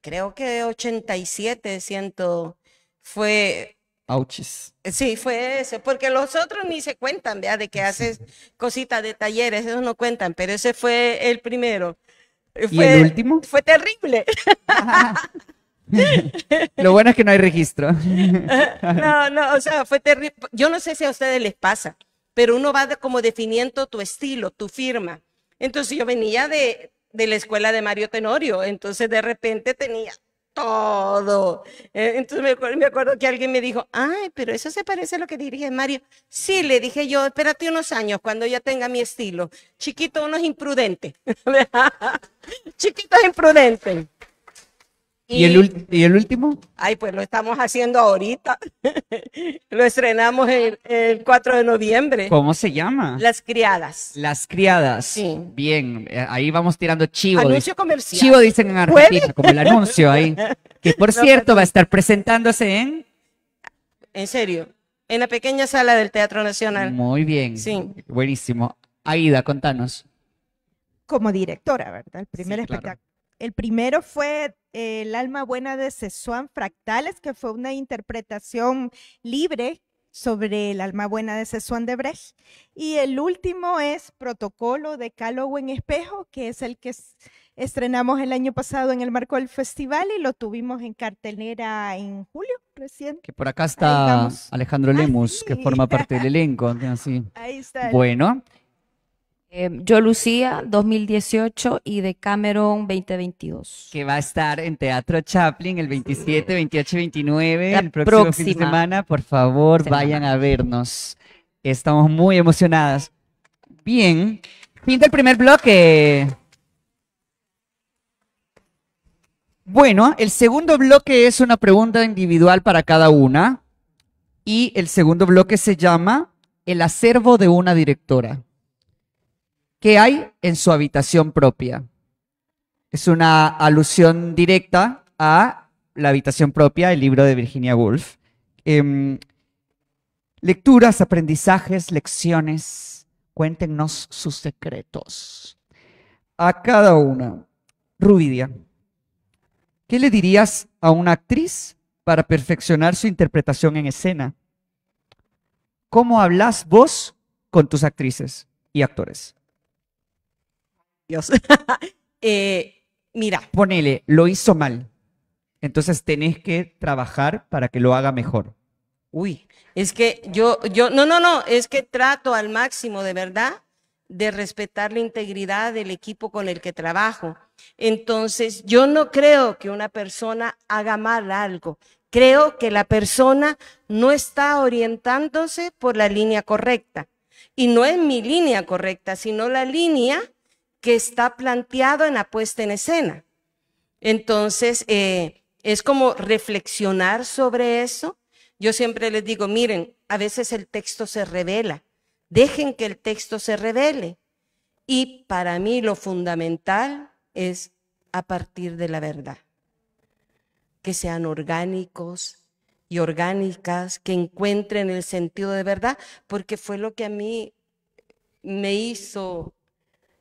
creo que 87, ciento fue Auchis. Sí, fue ese. porque los otros ni se cuentan, ¿verdad? De que haces cositas de talleres, esos no cuentan, pero ese fue el primero. ¿Y fue, el último? Fue terrible. (laughs) (laughs) Lo bueno es que no hay registro. (laughs) no, no, o sea, fue terrible. Yo no sé si a ustedes les pasa, pero uno va como definiendo tu estilo, tu firma. Entonces yo venía de, de la escuela de Mario Tenorio, entonces de repente tenía todo. Eh, entonces me acuerdo, que alguien me dijo, ay, pero eso se parece a lo que dirige Mario. Sí, le dije yo, espérate unos años cuando ya tenga mi estilo. Chiquito, uno es imprudente (laughs) chiquito es imprudente ¿Y, el, último? Ay, pues lo estamos haciendo ahorita. (laughs) lo estrenamos el, 4 de noviembre. ¿Cómo se llama? Las criadas. Las criadas. Sí. Bien, eh, ahí vamos tirando chivo. Anuncio comercial. Chivo dicen en Argentina, como el anuncio ahí. Que por (laughs) cierto va a estar presentándose en... En serio, en la pequeña sala del Teatro Nacional. Muy bien. Sí. Buenísimo. Aida, contanos. Como directora, ¿verdad? El primer espectáculo. El primero fue eh, El alma buena de Sessuan Fractales, que fue una interpretación libre sobre el alma buena de Sessuan de Brecht. Y el último es Protocolo de Calo en Espejo, que es el que estrenamos el año pasado en el marco del festival y lo tuvimos en cartelera en julio recién. Que por acá está Alejandro ah, Lemus, que forma parte del elenco. (laughs) Ahí está. Bueno, Em, yo Lucía 2018 y de Cameron 2022. Que va a estar en Teatro Chaplin el 27, 28 y 29, La próxima. semana. Por favor, vayan a vernos. Estamos muy emocionadas. Bien, pinta el primer bloque. Bueno, el segundo bloque es una pregunta individual para cada una. Y el segundo bloque se llama El acervo de una directora. ¿Qué hay en su habitación propia. Es una alusión directa a La habitación propia, el libro de Virginia Woolf. Em, lecturas, aprendizajes, lecciones, cuéntenos sus secretos. A cada una. Rubidia, ¿qué le dirías a una actriz para perfeccionar su interpretación en escena? ¿Cómo hablas vos con tus actrices y actores? Dios. (laughs) Eh, mira. Ponele, lo hizo mal. Entonces tenés que trabajar para que lo haga mejor. Uy, es que yo, yo, no, no, no, es que trato al máximo, de verdad, de respetar la integridad del equipo con el que trabajo. Entonces, yo no creo que una persona haga mal algo. Creo que la persona no está orientándose por la línea correcta. Y no es mi línea correcta, sino la línea que está planteado en la puesta en escena. Entonces, eh, es como reflexionar sobre eso. Yo siempre les digo, miren, a veces el texto se revela, dejen que el texto se revele. Y para mí lo fundamental es a partir de la verdad, que sean orgánicos y orgánicas, que encuentren el sentido de verdad, porque fue lo que a mí me hizo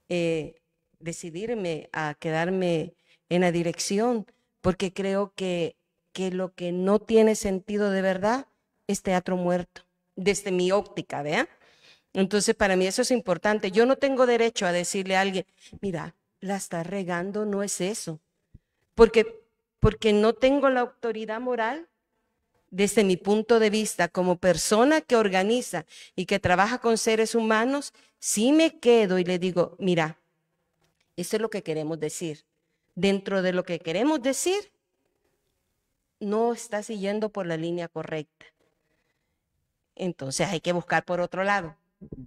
eh, decidirme a quedarme en la dirección, porque creo que, que lo que no tiene sentido de verdad es teatro muerto, desde mi óptica, ¿vea? Entonces, para mí eso es importante. Yo no tengo derecho a decirle a alguien, mira, la está regando, no es eso. Porque, porque no tengo la autoridad moral desde mi punto de vista, como persona que organiza y que trabaja con seres humanos, sí me quedo y le digo, mira, eso es lo que queremos decir. Dentro de lo que queremos decir, no está siguiendo por la línea correcta. Entonces hay que buscar por otro lado.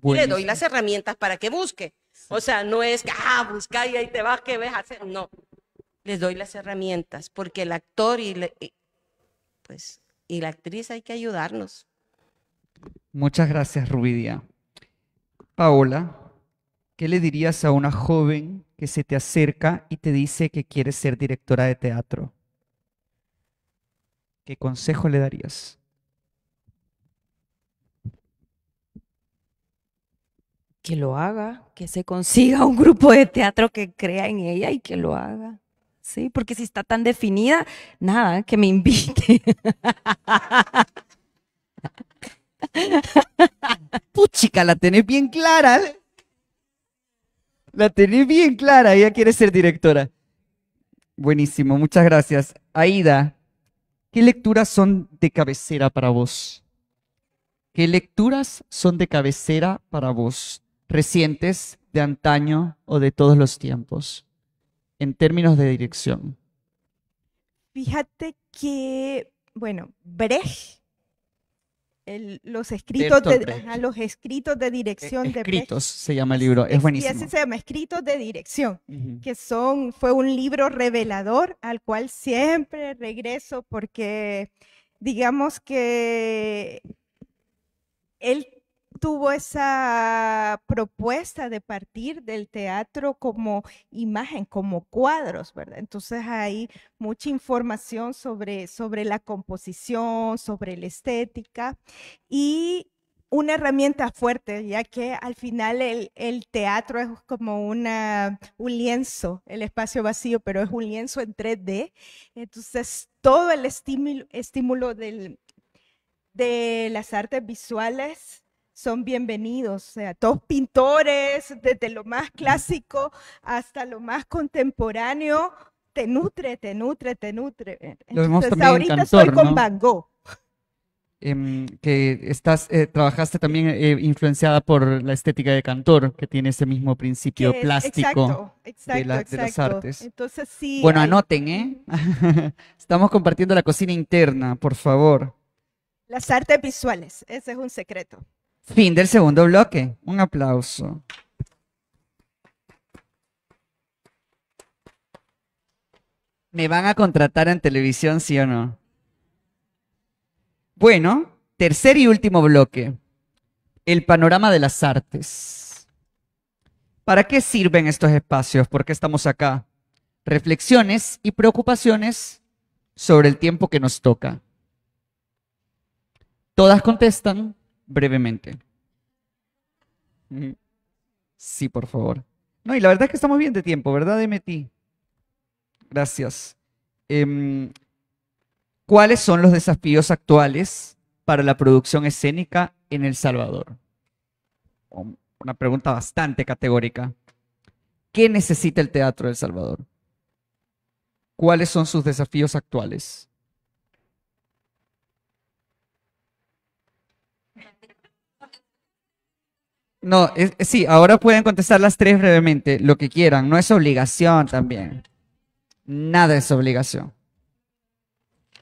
Le doy las herramientas para que busque. O sea, no es que, ah, busca y ahí te vas, que ves hacer. No, les doy las herramientas porque el actor y, le, y pues y la actriz hay que ayudarnos. Muchas gracias, Rubidia. Paola, ¿qué le dirías a una joven que se te acerca y te dice que quiere ser directora de teatro? ¿Qué consejo le darías? Que lo haga, que se consiga un grupo de teatro que crea en ella y que lo haga. ¿sí? Porque si está tan definida, nada, que me invite. (laughs) Puchica, la tenés bien clara. La tenés bien clara, ella quiere ser directora. Buenísimo, muchas gracias. Aida, ¿qué lecturas son de cabecera para vos? ¿Qué lecturas son de cabecera para vos? Recientes, de antaño o de todos los tiempos en términos de dirección? Fíjate que, bueno, Brecht, el, los, escritos de, dirección los escritos de dirección escritos de Escritos se llama el libro, es, buenísimo. Y así se llama Escritos de dirección, que son, fue un libro revelador al cual siempre regreso porque digamos que él tuvo esa propuesta de partir del teatro como imagen, como cuadros, ¿verdad? Entonces hay mucha información sobre, sobre la composición, sobre la estética y una herramienta fuerte, ya que al final el, el, teatro es como una, un lienzo, el espacio vacío, pero es un lienzo en 3D. Entonces, todo el estímulo, estímulo del, de las artes visuales son bienvenidos, o todos pintores, desde lo más clásico hasta lo más contemporáneo, te nutre, te nutre, te nutre. Entonces, ahorita cantor, estoy con ¿no? Van Gogh. Em, que estás, eh, trabajaste también eh, influenciada por la estética de Cantor, que tiene ese mismo principio plástico de, las artes. bueno, anoten, ¿eh? (laughs) Estamos compartiendo la cocina interna, por favor. Las artes visuales, ese es un secreto. Fin del segundo bloque. Un aplauso. ¿Me van a contratar en televisión, sí o no? Bueno, tercer y último bloque. El panorama de las artes. ¿Para qué sirven estos espacios? ¿Por qué estamos acá? Reflexiones y preocupaciones sobre el tiempo que nos toca. Todas contestan, brevemente. Sí, por favor. No, y la verdad es que estamos bien de tiempo, ¿verdad, Demetí? Gracias. Em, ¿Cuáles son los desafíos actuales para la producción escénica en El Salvador? Oh, una pregunta bastante categórica. ¿Qué necesita el teatro de El Salvador? ¿Cuáles son sus desafíos actuales? No, sí, ahora pueden contestar las tres brevemente, lo que quieran. No es obligación también. Nada es obligación.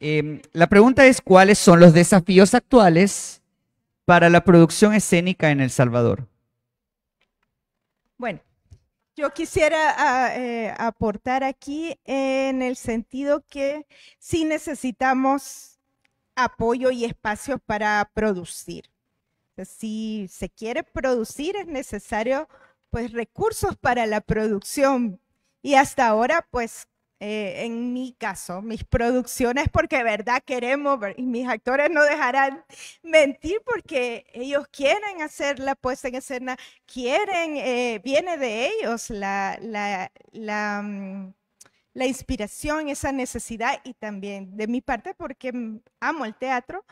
Em, la pregunta es cuáles son los desafíos actuales para la producción escénica en El Salvador. Bueno, yo quisiera ah, eh, aportar aquí en el sentido que sí necesitamos apoyo y espacios para producir si se quiere producir es necesario pues recursos para la producción. Y hasta ahora pues eh, en mi caso, mis producciones, porque verdad queremos, y mis actores no dejarán mentir porque ellos quieren hacer la puesta en escena, quieren, eh, viene de ellos la, la, la, mm, la, inspiración, esa necesidad y también de mi parte porque mm, amo el teatro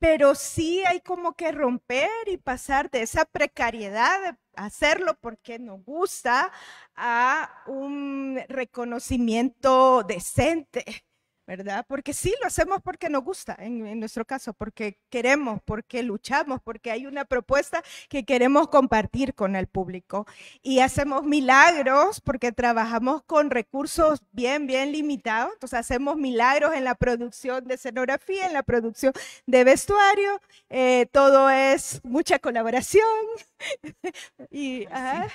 pero sí hay como que romper y pasar de esa precariedad de hacerlo porque nos gusta a un reconocimiento decente ¿verdad? Porque sí lo hacemos porque nos gusta, en, nuestro caso, porque queremos, porque luchamos, porque hay una propuesta que queremos compartir con el público. Y hacemos milagros porque trabajamos con recursos bien, bien limitados. Entonces hacemos milagros en la producción de escenografía, en la producción de vestuario. Eh, todo es mucha colaboración. (laughs) y, ajá.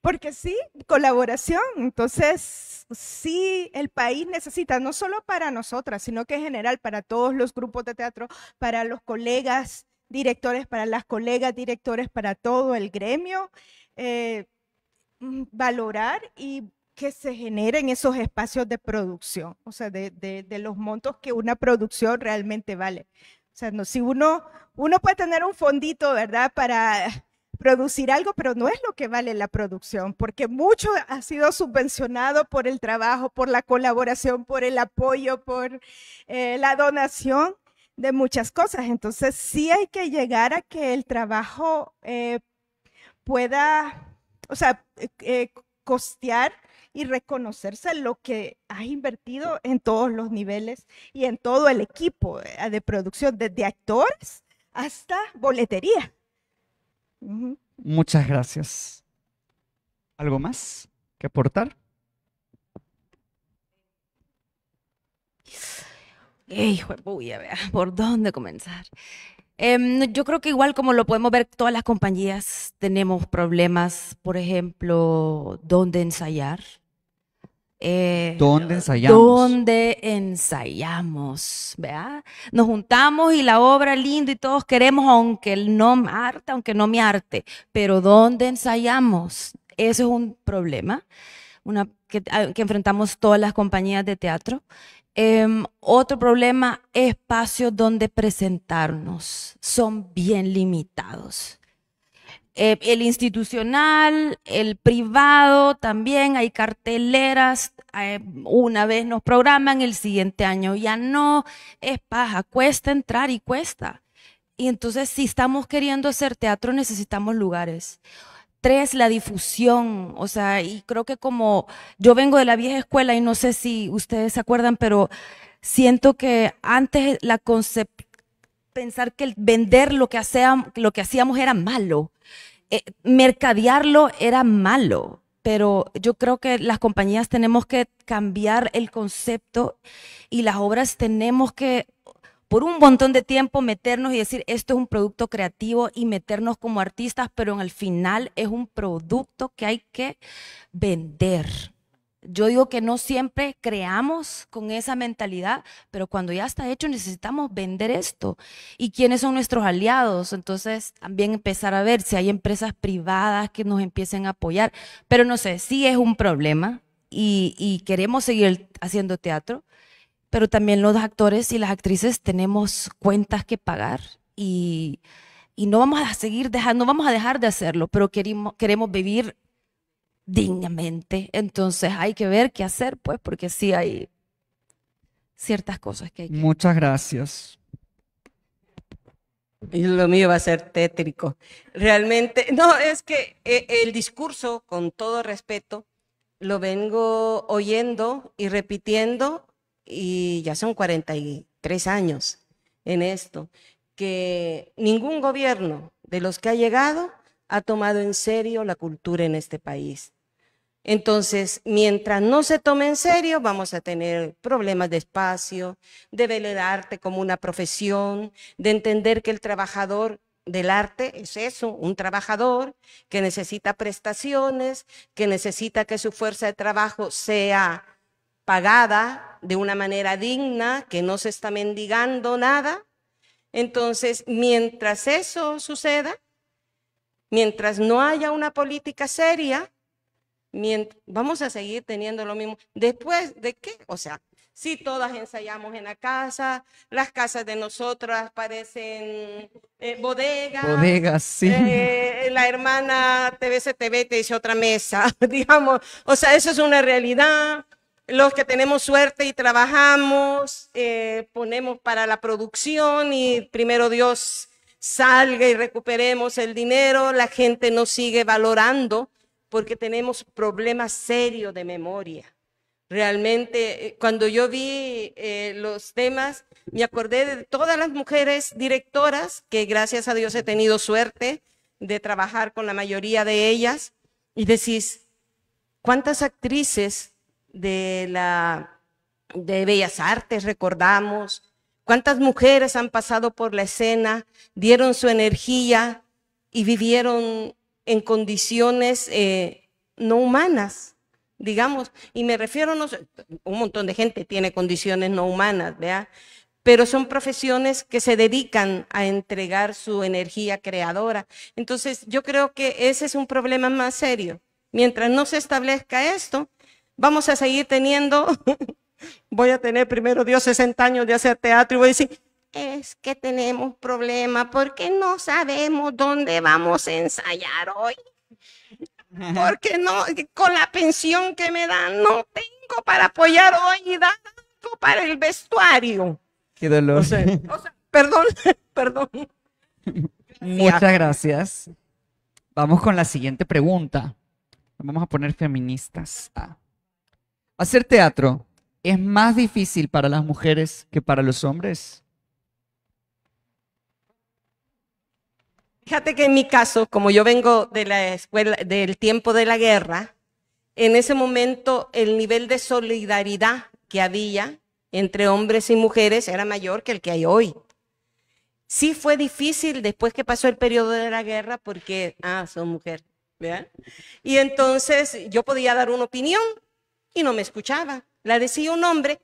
Porque sí, colaboración. Entonces, sí, el país necesita, no solo para nosotras, sino que en general para todos los grupos de teatro, para los colegas directores, para las colegas directores, para todo el gremio, eh, mm, valorar y que se generen esos espacios de producción, o sea, de, los montos que una producción realmente vale. O sea, no, si uno, uno puede tener un fondito, ¿verdad? Para producir algo, pero no es lo que vale la producción, porque mucho ha sido subvencionado por el trabajo, por la colaboración, por el apoyo, por eh, la donación de muchas cosas. Entonces sí hay que llegar a que el trabajo eh, pueda, o sea, eh, costear y reconocerse lo que has invertido en todos los niveles y en todo el equipo de producción, desde actores hasta boletería. Muchas gracias. ¿Algo más que aportar? por dónde comenzar. Em, yo creo que igual como lo podemos ver, todas las compañías tenemos problemas, por ejemplo, dónde ensayar, eh, ¿Dónde ensayamos? ¿Dónde ensayamos? Nos juntamos y la obra lindo y todos queremos, aunque no me arte, aunque no me arte, pero ¿dónde ensayamos? Eso es un problema que, enfrentamos todas las compañías de teatro. Em, otro problema, espacios donde presentarnos son bien limitados. Eh, el institucional, el privado, también hay carteleras, eh, una vez nos programan, el siguiente año ya no, es paja, cuesta entrar y cuesta. Y entonces si estamos queriendo hacer teatro necesitamos lugares. Tres, la difusión, o sea, y creo que como yo vengo de la vieja escuela y no sé si ustedes se acuerdan, pero siento que antes la concepción pensar que vender lo que, hacíamos, lo que hacíamos era malo. Eh, mercadearlo era malo, pero yo creo que las compañías tenemos que cambiar el concepto y las obras tenemos que por un montón de tiempo meternos y decir esto es un producto creativo y meternos como artistas, pero en el final es un producto que hay que vender. Yo digo que no siempre creamos con esa mentalidad, pero cuando ya está hecho necesitamos vender esto. ¿Y quiénes son nuestros aliados? Entonces también empezar a ver si hay empresas privadas que nos empiecen a apoyar. Pero no sé, sí es un problema y, queremos seguir haciendo teatro, pero también los actores y las actrices tenemos cuentas que pagar y, no vamos a seguir dejando, no vamos a dejar de hacerlo, pero queremos vivir dignamente. Entonces hay que ver qué hacer, pues, porque sí hay ciertas cosas que hay. Que... Muchas gracias. Lo mío va a ser tétrico. Realmente, no, es que eh, el discurso, con todo respeto, lo vengo oyendo y repitiendo y ya son 43 años en esto, que ningún gobierno de los que ha llegado ha tomado en serio la cultura en este país. Entonces, mientras no se tome en serio, vamos a tener problemas de espacio, de ver el arte como una profesión, de entender que el trabajador del arte es eso, un trabajador que necesita prestaciones, que necesita que su fuerza de trabajo sea pagada de una manera digna, que no se está mendigando nada. Entonces, mientras eso suceda, mientras no haya una política seria, vamos a seguir teniendo lo mismo. Después de qué? O sea, si todas ensayamos en la casa, las casas de nosotras parecen eh, bodegas. Bodegas, sí. Eh, la hermana TVCTV te dice otra mesa, (laughs) digamos. O sea, eso es una realidad. Los que tenemos suerte y trabajamos, eh, ponemos para la producción y primero Dios salga y recuperemos el dinero, la gente nos sigue valorando porque tenemos problemas serios de memoria. Realmente, eh, cuando yo vi eh, los temas, me acordé de todas las mujeres directoras, que gracias a Dios he tenido suerte de trabajar con la mayoría de ellas, y decís, ¿cuántas actrices de, la, de Bellas Artes recordamos? ¿Cuántas mujeres han pasado por la escena, dieron su energía y vivieron en condiciones eh, no humanas, digamos. Y me refiero, no, un montón de gente tiene condiciones no humanas, ¿vea? Pero son profesiones que se dedican a entregar su energía creadora. Entonces, yo creo que ese es un problema más serio. Mientras no se establezca esto, vamos a seguir teniendo, (laughs) voy a tener primero Dios 60 años de hacer teatro y voy a decir, es que tenemos problemas porque no sabemos dónde vamos a ensayar hoy. Porque no, con la pensión que me dan, no tengo para apoyar hoy y para el vestuario. Qué dolor. perdón, (laughs) perdón. Muchas gracias. Vamos con la siguiente pregunta. Vamos a poner feministas. ¿Hacer teatro es más difícil para las mujeres que para los hombres? Fíjate que en mi caso, como yo vengo de la escuela, del tiempo de la guerra, en ese momento el nivel de solidaridad que había entre hombres y mujeres era mayor que el que hay hoy. Sí fue difícil después que pasó el periodo de la guerra porque, ah, son mujer, ¿verdad? Y entonces yo podía dar una opinión y no me escuchaba. La decía un hombre,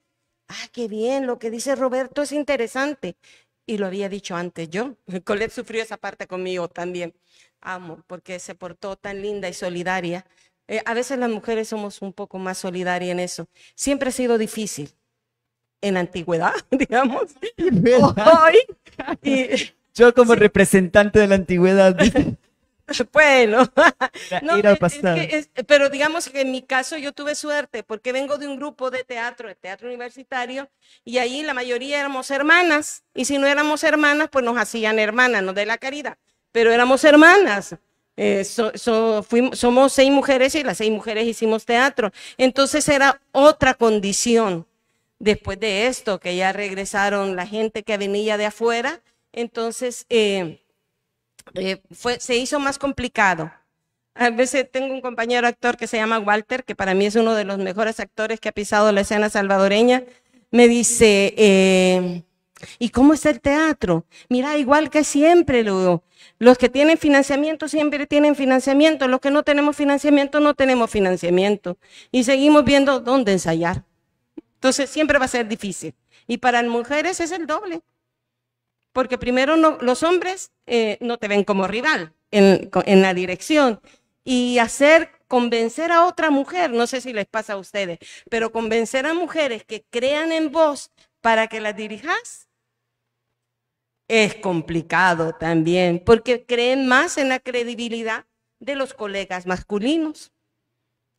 ah, qué bien, lo que dice Roberto es interesante y lo había dicho antes yo. (laughs) Colette sufrió esa parte conmigo también. Amo, porque se portó tan linda y solidaria. Eh, a veces las mujeres somos un poco más solidarias en eso. Siempre ha sido difícil. En la antigüedad, (laughs) digamos. (laughs) Hoy. yo como representante de la antigüedad. (laughs) Bueno, pero digamos que en mi caso yo tuve suerte porque vengo de un grupo de teatro, de teatro universitario, y ahí la mayoría éramos hermanas, y si no éramos hermanas, pues nos hacían hermanas, no de la caridad, pero éramos hermanas. Eh, somos seis mujeres y las seis mujeres hicimos teatro. Entonces era otra condición después de esto, que ya regresaron la gente que venía de afuera. Entonces, eh, eh, se hizo más complicado. A veces tengo un compañero actor que se llama Walter, que para mí es uno de los mejores actores que ha pisado la escena salvadoreña. Me dice, eh, ¿y cómo está el teatro? Mira, igual que siempre, Los que tienen financiamiento siempre tienen financiamiento. Los que no tenemos financiamiento no tenemos financiamiento. Y seguimos viendo dónde ensayar. Entonces siempre va a ser difícil. Y para las mujeres es el doble porque primero los hombres eh, no te ven como rival en, la dirección y hacer convencer a otra mujer, no sé si les pasa a ustedes, pero convencer a mujeres que crean en vos para que las dirijas es complicado también, porque creen más en la credibilidad de los colegas masculinos.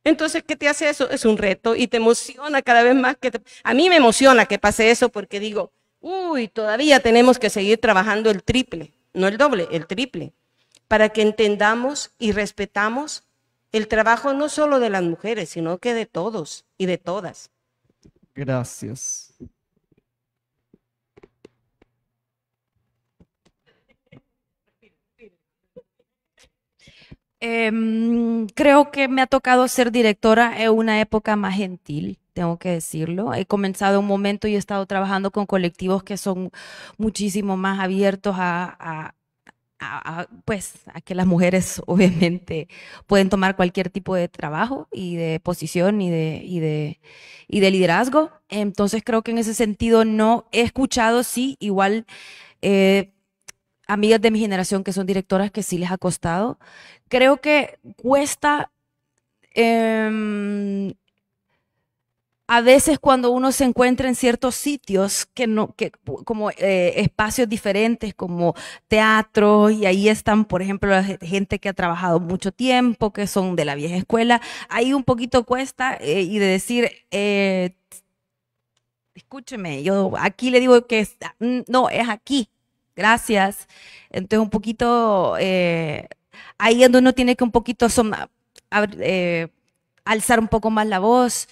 Entonces, ¿qué te hace eso? Es un reto y te emociona cada vez más. Que A mí me emociona que pase eso porque digo, Uy, todavía tenemos que seguir trabajando el triple, no el doble, el triple, para que entendamos y respetamos el trabajo no solo de las mujeres, sino que de todos y de todas. Gracias. Em, creo que me ha tocado ser directora en una época más gentil tengo que decirlo. He comenzado un momento y he estado trabajando con colectivos que son muchísimo más abiertos a, pues, a que las mujeres (laughs) obviamente pueden tomar cualquier tipo de trabajo y de posición y de, de, liderazgo. Entonces creo que en ese sentido no he escuchado, sí, igual. Eh, amigas de mi generación que son directoras que sí les ha costado. Creo que cuesta eh, a veces cuando uno se encuentra en ciertos sitios que no que como eh, espacios diferentes como teatro, y ahí están por ejemplo la gente que ha trabajado mucho tiempo que son de la vieja escuela ahí un poquito cuesta eh, y de decir eh, escúcheme yo aquí le digo que ah, no es aquí gracias entonces un poquito ahí donde uno tiene que un poquito alzar un poco más la voz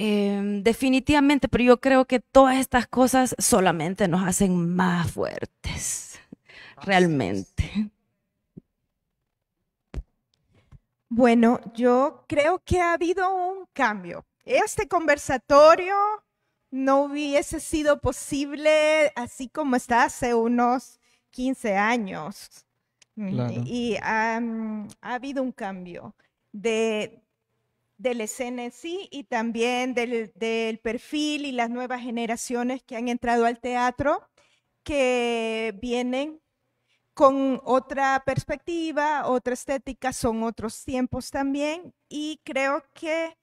Em, definitivamente, pero yo creo que todas estas cosas solamente nos hacen más fuertes, realmente. Bueno, yo creo que ha habido un cambio. Este conversatorio no hubiese sido posible así como está hace unos 15 años. Y ha habido un cambio de del SNC y también del, perfil y las nuevas generaciones que han entrado al teatro, que vienen con otra perspectiva, otra estética, son otros tiempos también. Y creo que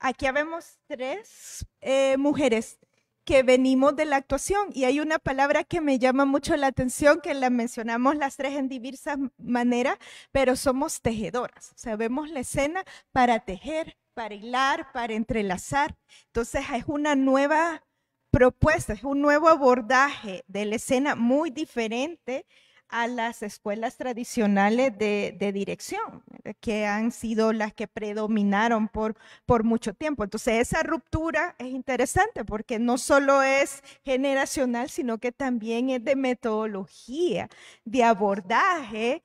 aquí habemos tres eh, mujeres que venimos de la actuación y hay una palabra que me llama mucho la atención, que la mencionamos las tres en diversas maneras, pero somos tejedoras, sabemos la escena para tejer, para hilar, para entrelazar. Entonces es una nueva propuesta, es un nuevo abordaje de la escena muy diferente a las escuelas tradicionales de, dirección, eh, que han sido las que predominaron por, por mucho tiempo. Entonces, esa ruptura es interesante porque no solo es generacional, sino que también es de metodología, de abordaje.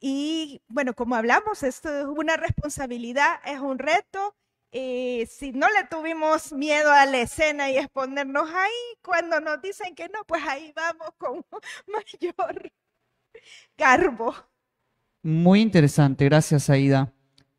Y bueno, como hablamos, esto es una responsabilidad, es un reto. Eh, si no le tuvimos miedo a la escena y exponernos ahí, cuando nos dicen que no, pues ahí vamos con (laughs) mayor Carbo. (laughs) Muy interesante, gracias Aida.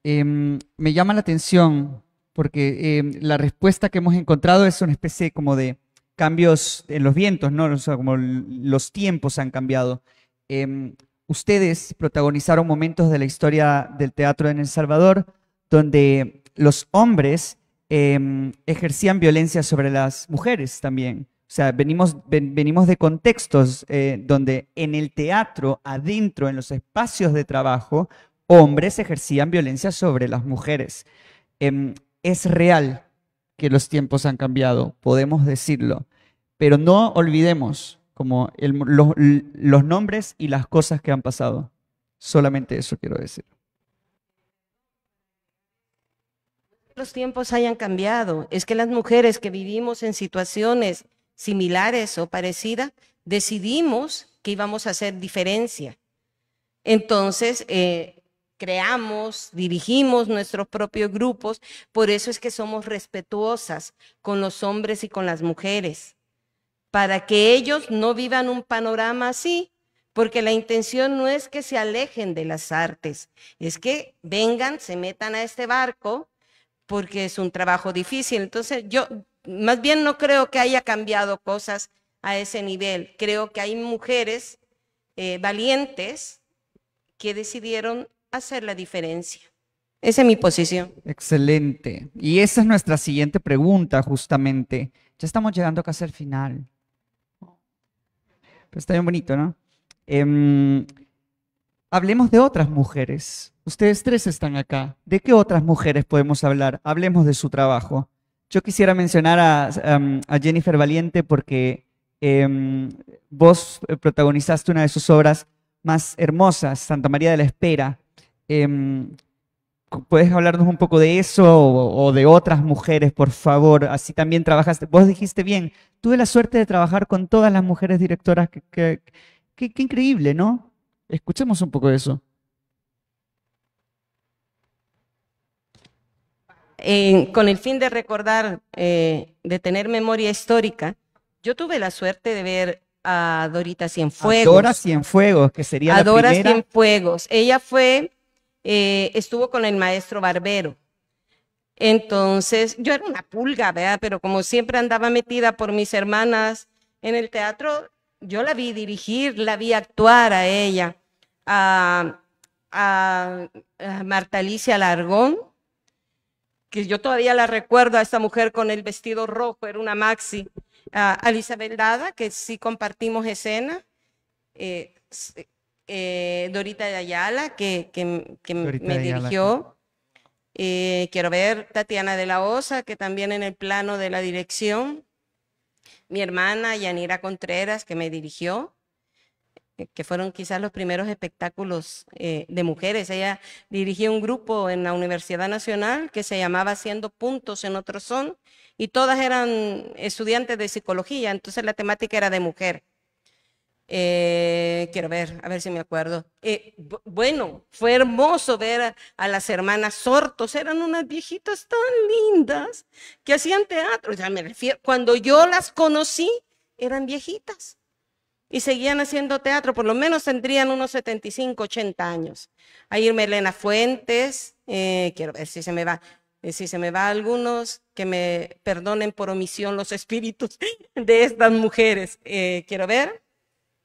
Em, me llama la atención porque em, la respuesta que hemos encontrado es una especie como de cambios en los vientos, ¿no? como los tiempos han cambiado. Em, ustedes protagonizaron momentos de la historia del teatro en El Salvador donde los hombres ejercían violencia sobre las mujeres también. O sea, venimos, venimos de contextos eh, donde en el teatro, adentro, en los espacios de trabajo, hombres ejercían violencia sobre las mujeres. Em, es real que los tiempos han cambiado, podemos decirlo, pero no olvidemos como los, los nombres y las cosas que han pasado. Solamente eso quiero decir. Los tiempos hayan cambiado, es que las mujeres que vivimos en situaciones similares o parecidas, decidimos que íbamos a hacer diferencia. Entonces, eh, creamos, dirigimos nuestros propios grupos, por eso es que somos respetuosas con los hombres y con las mujeres, para que ellos no vivan un panorama así, porque la intención no es que se alejen de las artes, es que vengan, se metan a este barco, porque es un trabajo difícil. Entonces, yo, más bien no creo que haya cambiado cosas a ese nivel. Creo que hay mujeres eh, valientes que decidieron hacer la diferencia. Esa es mi posición. Excelente. Y esa es nuestra siguiente pregunta, justamente. Ya estamos llegando casi al final. está bien bonito, ¿no? Em, hablemos de otras mujeres. Ustedes tres están acá. ¿De qué otras mujeres podemos hablar? Hablemos de su trabajo. Yo quisiera mencionar a, Jennifer Valiente porque em, vos eh, protagonizaste una de sus obras más hermosas, Santa María de la Espera. Em, ¿Puedes hablarnos un poco de eso o, de otras mujeres, por favor? Así también trabajaste. Vos dijiste bien, tuve la suerte de trabajar con todas las mujeres directoras. Qué increíble, ¿no? Escuchemos un poco de eso. con el fin de recordar, eh, de tener memoria histórica, yo tuve la suerte de ver a Dorita Cienfuegos. Dora Cienfuegos, que sería la Cienfuegos. Ella fue, eh, estuvo con el maestro Barbero. Entonces, yo era una pulga, ¿verdad? Pero como siempre andaba metida por mis hermanas en el teatro, yo la vi dirigir, la vi actuar a ella, a, a, a Marta Alicia Largón, que yo todavía la recuerdo a esta mujer con el vestido rojo, era una maxi, a Isabel Dada, que sí compartimos escena, eh, eh, Dorita de Ayala, que, me dirigió, eh, quiero ver Tatiana de la Osa, que también en el plano de la dirección, mi hermana Yanira Contreras, que me dirigió, que fueron quizás los primeros espectáculos eh, de mujeres. Ella dirigía un grupo en la Universidad Nacional que se llamaba Haciendo Puntos en Otro Son y todas eran estudiantes de psicología, entonces la temática era de mujer. Eh, quiero ver, a ver si me acuerdo. Eh, bueno, fue hermoso ver a, a, las hermanas Sortos, eran unas viejitas tan lindas que hacían teatro. Ya me refiero, cuando yo las conocí, eran viejitas y seguían haciendo teatro, por lo menos tendrían unos 75, 80 años. Ahí Melena Fuentes, eh, quiero ver si se me va, eh, si se me va algunos, que me perdonen por omisión los espíritus (laughs) de estas mujeres. Eh, quiero ver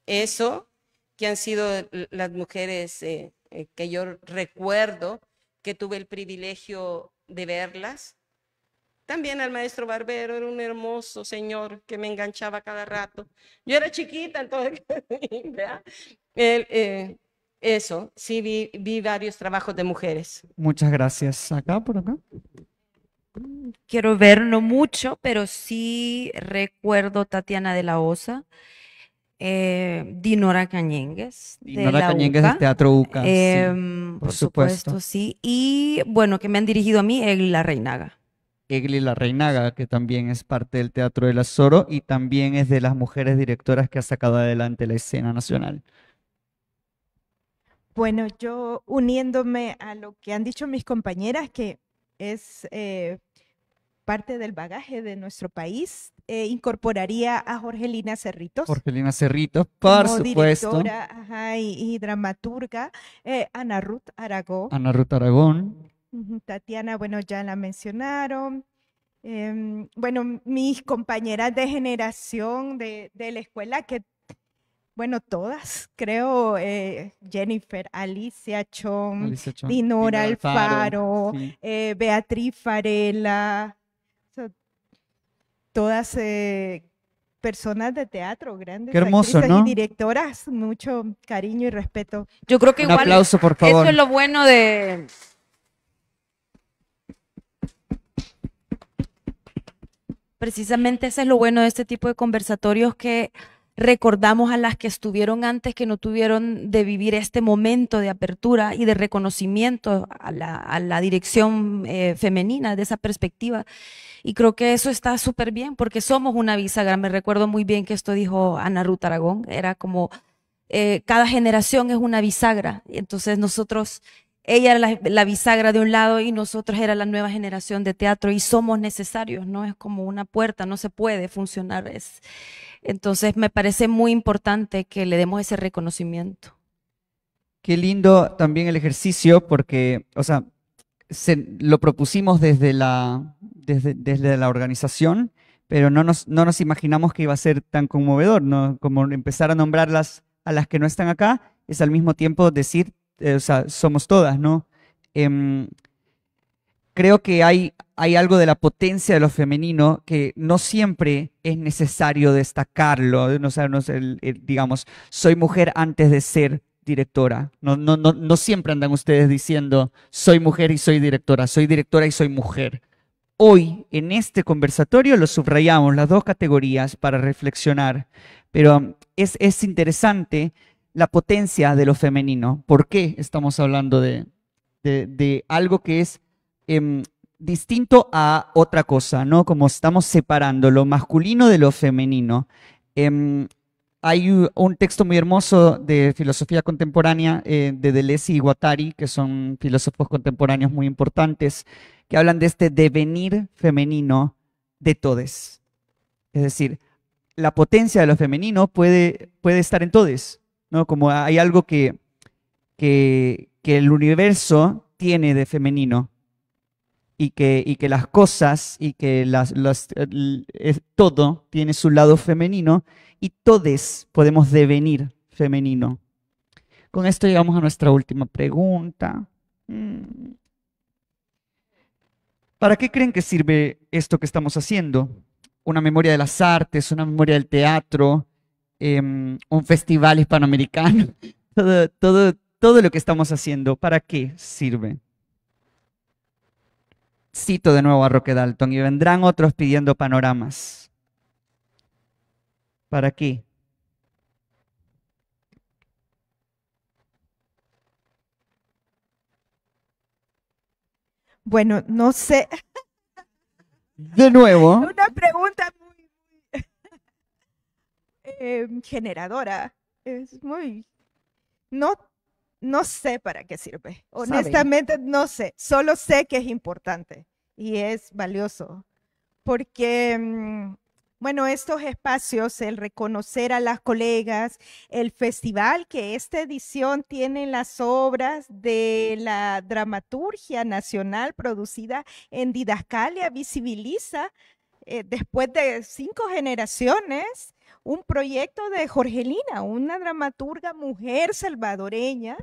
eso, que han sido las mujeres eh, que yo recuerdo que tuve el privilegio de verlas también al maestro Barbero, era un hermoso señor que me enganchaba cada rato. Yo era chiquita, entonces, (laughs) eh, eso, sí, vi, varios trabajos de mujeres. Muchas gracias. Acá, por acá. Quiero ver, no mucho, pero sí recuerdo Tatiana de la Osa, eh, Dinora Cañengues. Dinora de Cañengues del Teatro UCA. Em, por, supuesto. sí. Y bueno, que me han dirigido a mí, La Reinaga. Egli La Reinaga, que también es parte del Teatro del Azoro y también es de las mujeres directoras que ha sacado adelante la escena nacional. Bueno, yo uniéndome a lo que han dicho mis compañeras, que es eh, parte del bagaje de nuestro país, eh, incorporaría a Jorgelina Cerritos. Jorgelina Cerritos, por supuesto. Directora y, dramaturga, eh, Ana Ruth Aragón. Ana Ruth Aragón. Tatiana, bueno, ya la mencionaron. Em, bueno, mis compañeras de generación de, la escuela, que, bueno, todas, creo, eh, Jennifer, Alicia Chon, Dinora, Alfaro, eh, Beatriz Farela, todas eh, personas de teatro, grandes directoras, mucho cariño y respeto. Yo creo que Un igual aplauso, por eso es lo bueno de precisamente ese es lo bueno de este tipo de conversatorios que recordamos a las que estuvieron antes, que no tuvieron de vivir este momento de apertura y de reconocimiento a la, dirección eh, femenina, de esa perspectiva. Y creo que eso está súper bien, porque somos una bisagra. Me recuerdo muy bien que esto dijo Ana Ruth Aragón, era como, eh, cada generación es una bisagra. Entonces nosotros ella era la, bisagra de un lado y nosotros era la nueva generación de teatro y somos necesarios, ¿no? Es como una puerta, no se puede funcionar. Es, entonces me parece muy importante que le demos ese reconocimiento. Qué lindo también el ejercicio porque, o sea, lo propusimos desde la, desde, la organización, pero no nos, no nos imaginamos que iba a ser tan conmovedor, ¿no? Como empezar a nombrar a las que no están acá, es al mismo tiempo decir eh, somos todas, ¿no? Em, creo que hay, hay algo de la potencia de lo femenino que no siempre es necesario destacarlo. No, digamos, soy mujer antes de ser directora. No, no, no, siempre andan ustedes diciendo, soy mujer y soy directora, soy directora y soy mujer. Hoy, en este conversatorio, lo subrayamos, las dos categorías, para reflexionar. Pero es, es interesante la potencia de lo femenino. ¿Por qué estamos hablando de, algo que es em, distinto a otra cosa, ¿no? Como estamos separando lo masculino de lo femenino. Em, hay un texto muy hermoso de filosofía contemporánea eh, de Deleuze y Guattari, que son filósofos contemporáneos muy importantes, que hablan de este devenir femenino de todes. Es decir, la potencia de lo femenino puede, puede estar en todes, ¿no? Como hay algo que, que, el universo tiene de femenino y que, y que las cosas y que eh, todo tiene su lado femenino y todos podemos devenir femenino. Con esto llegamos a nuestra última pregunta. Mm. ¿Para qué creen que sirve esto que estamos haciendo? Una memoria de las artes, una memoria del teatro, Em, un festival hispanoamericano, (laughs) todo, todo, todo lo que estamos haciendo, ¿para qué sirve? Cito de nuevo a Roque Dalton, y vendrán otros pidiendo panoramas. ¿Para qué? Bueno, no sé. De nuevo. (laughs) Una pregunta Em, generadora. Es muy... No, no sé para qué sirve. Honestamente, no sé. Solo sé que es importante y es valioso. Porque, mm, bueno, estos espacios, el reconocer a las colegas, el festival que esta edición tiene las obras de la dramaturgia nacional producida en Didascalia, visibiliza eh, después de cinco generaciones un proyecto de Jorgelina, una dramaturga mujer salvadoreña,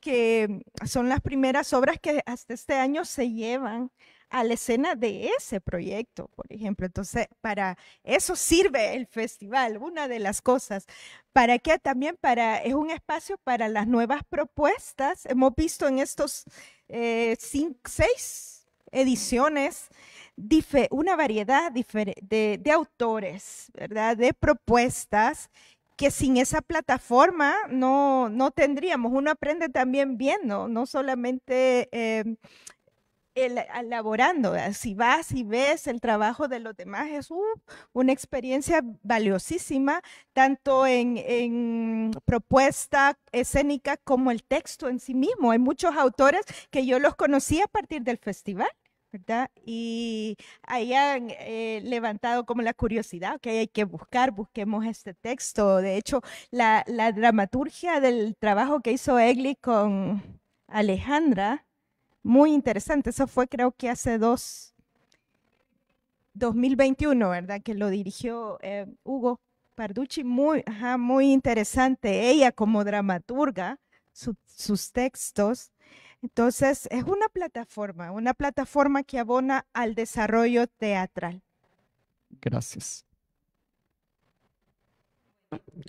que mm, son las primeras obras que hasta este año se llevan a la escena de ese proyecto, por ejemplo. Entonces, para eso sirve el festival, una de las cosas. ¿Para que También para, es un espacio para las nuevas propuestas. Hemos visto en estos eh, seis ediciones una variedad de, autores, ¿verdad? De propuestas que sin esa plataforma no, tendríamos. Uno aprende también viendo, no solamente em, elaborando. Si vas y ves el trabajo de los demás, es uh, una experiencia valiosísima, tanto en, en, propuesta escénica como el texto en sí mismo. Hay muchos autores que yo los conocí a partir del festival. Y hayan eh, levantado como la curiosidad, que hay que buscar, busquemos este texto. De hecho, la, dramaturgia del trabajo que hizo Egli con Alejandra, muy interesante. Eso fue creo que hace dos, 2021, ¿verdad? Que lo dirigió eh, Hugo Parducci, muy, muy interesante. Ella como dramaturga, sus textos. Entonces, es una plataforma, una plataforma que abona al desarrollo teatral. Gracias.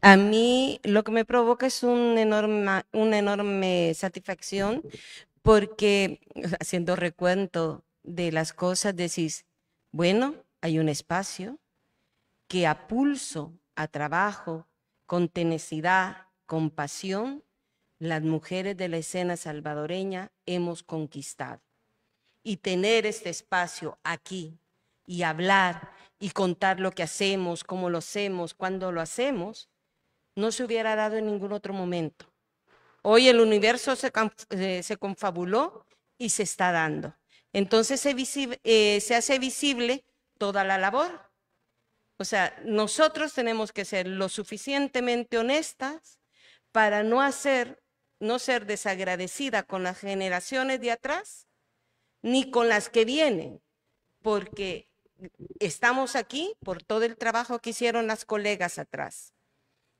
A mí lo que me provoca es una enorme satisfacción porque haciendo recuento de las cosas decís, bueno, hay un espacio que a pulso, a trabajo, con tenacidad, con pasión, las mujeres de la escena salvadoreña hemos conquistado. Y tener este espacio aquí y hablar y contar lo que hacemos, cómo lo hacemos, cuándo lo hacemos, no se hubiera dado en ningún otro momento. Hoy el universo se, eh, confabuló y se está dando. Entonces se, eh, se hace visible toda la labor. O sea, nosotros tenemos que ser lo suficientemente honestas para no hacer no ser desagradecida con las generaciones de atrás ni con las que vienen, porque estamos aquí por todo el trabajo que hicieron las colegas atrás.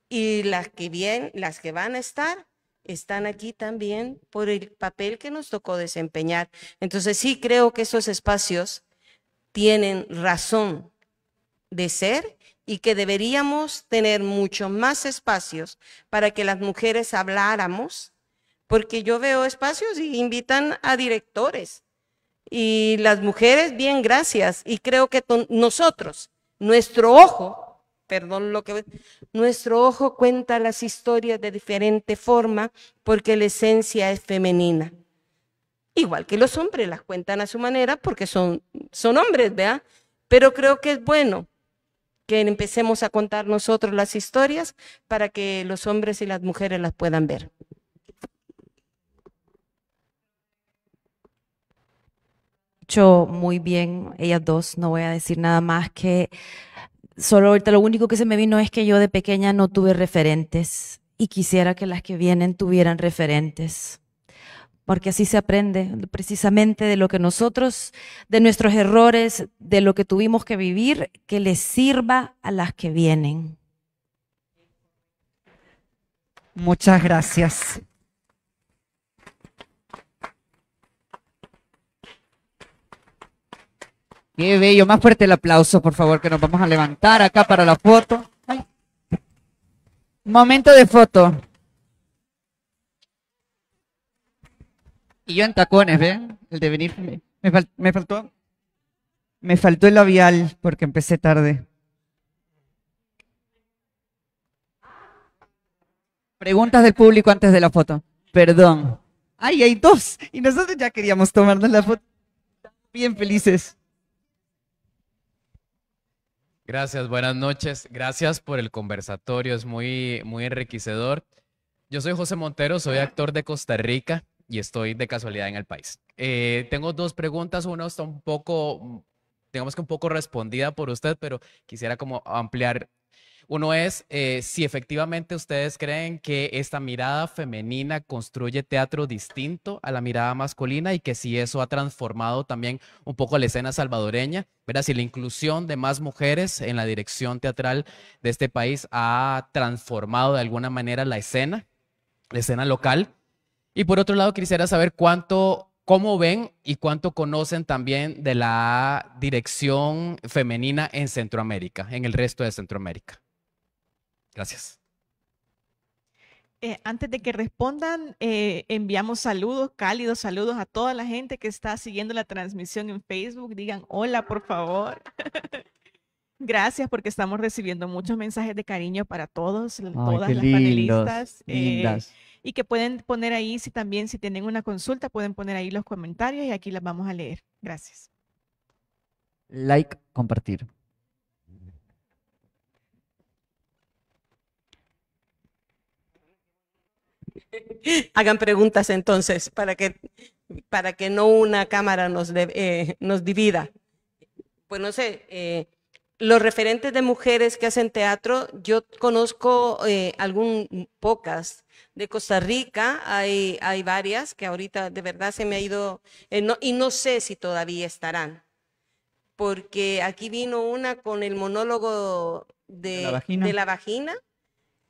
Y las que las que van a estar están aquí también por el papel que nos tocó desempeñar. Entonces sí creo que esos espacios tienen razón de ser y que deberíamos tener mucho más espacios para que las mujeres habláramos porque yo veo espacios y invitan a directores. Y las mujeres, bien, gracias. Y creo que nosotros, nuestro ojo, perdón lo que... Nuestro ojo cuenta las historias de diferente forma porque la esencia es femenina. Igual que los hombres las cuentan a su manera porque son, son hombres, ¿vea? Pero creo que es bueno que empecemos a contar nosotros las historias para que los hombres y las mujeres las puedan ver. muy bien ellas dos, no voy a decir nada más que solo ahorita lo único que se me vino es que yo de pequeña no tuve referentes y quisiera que las que vienen tuvieran referentes. Porque así se aprende precisamente de lo que nosotros, de nuestros errores, de lo que tuvimos que vivir, que les sirva a las que vienen. Muchas gracias. Qué bello, más fuerte el aplauso, por favor, que nos vamos a levantar acá para la foto. Momento de foto. Y yo en tacones, ¿ven? El de venir me, faltó. Me faltó el labial porque empecé tarde. Preguntas del público antes de la foto. Perdón. Ay, hay dos. Y nosotros ya queríamos tomarnos la foto. Bien felices. Gracias, buenas noches. Gracias por el conversatorio, es muy, muy enriquecedor. Yo soy José Montero, soy actor de Costa Rica y estoy de casualidad en el país. Eh, tengo dos preguntas, una está un poco, digamos que un poco respondida por usted, pero quisiera como ampliar uno es eh, si efectivamente ustedes creen que esta mirada femenina construye teatro distinto a la mirada masculina y que si eso ha transformado también un poco la escena salvadoreña, Verá Si la inclusión de más mujeres en la dirección teatral de este país ha transformado de alguna manera la escena, la escena local. Y por otro lado, quisiera saber cuánto ¿Cómo ven y cuánto conocen también de la dirección femenina en Centroamérica, en el resto de Centroamérica? Gracias. Eh, antes de que respondan, eh, enviamos saludos, cálidos saludos a toda la gente que está siguiendo la transmisión en Facebook. Digan hola, por favor. (laughs) Gracias porque estamos recibiendo muchos mensajes de cariño para todos, todas las panelistas. Eh, y que pueden poner ahí, si también, si tienen una consulta, pueden poner ahí los comentarios y aquí las vamos a leer. Gracias. Like, compartir. (laughs) Hagan preguntas entonces para que, para que no una cámara nos, eh, nos divida. Pues no sé, eh, los referentes de mujeres que hacen teatro, yo conozco eh, algún, pocas. De Costa Rica hay, hay varias que ahorita de verdad se me ha ido, y no sé si todavía estarán, porque aquí vino una con el monólogo de la vagina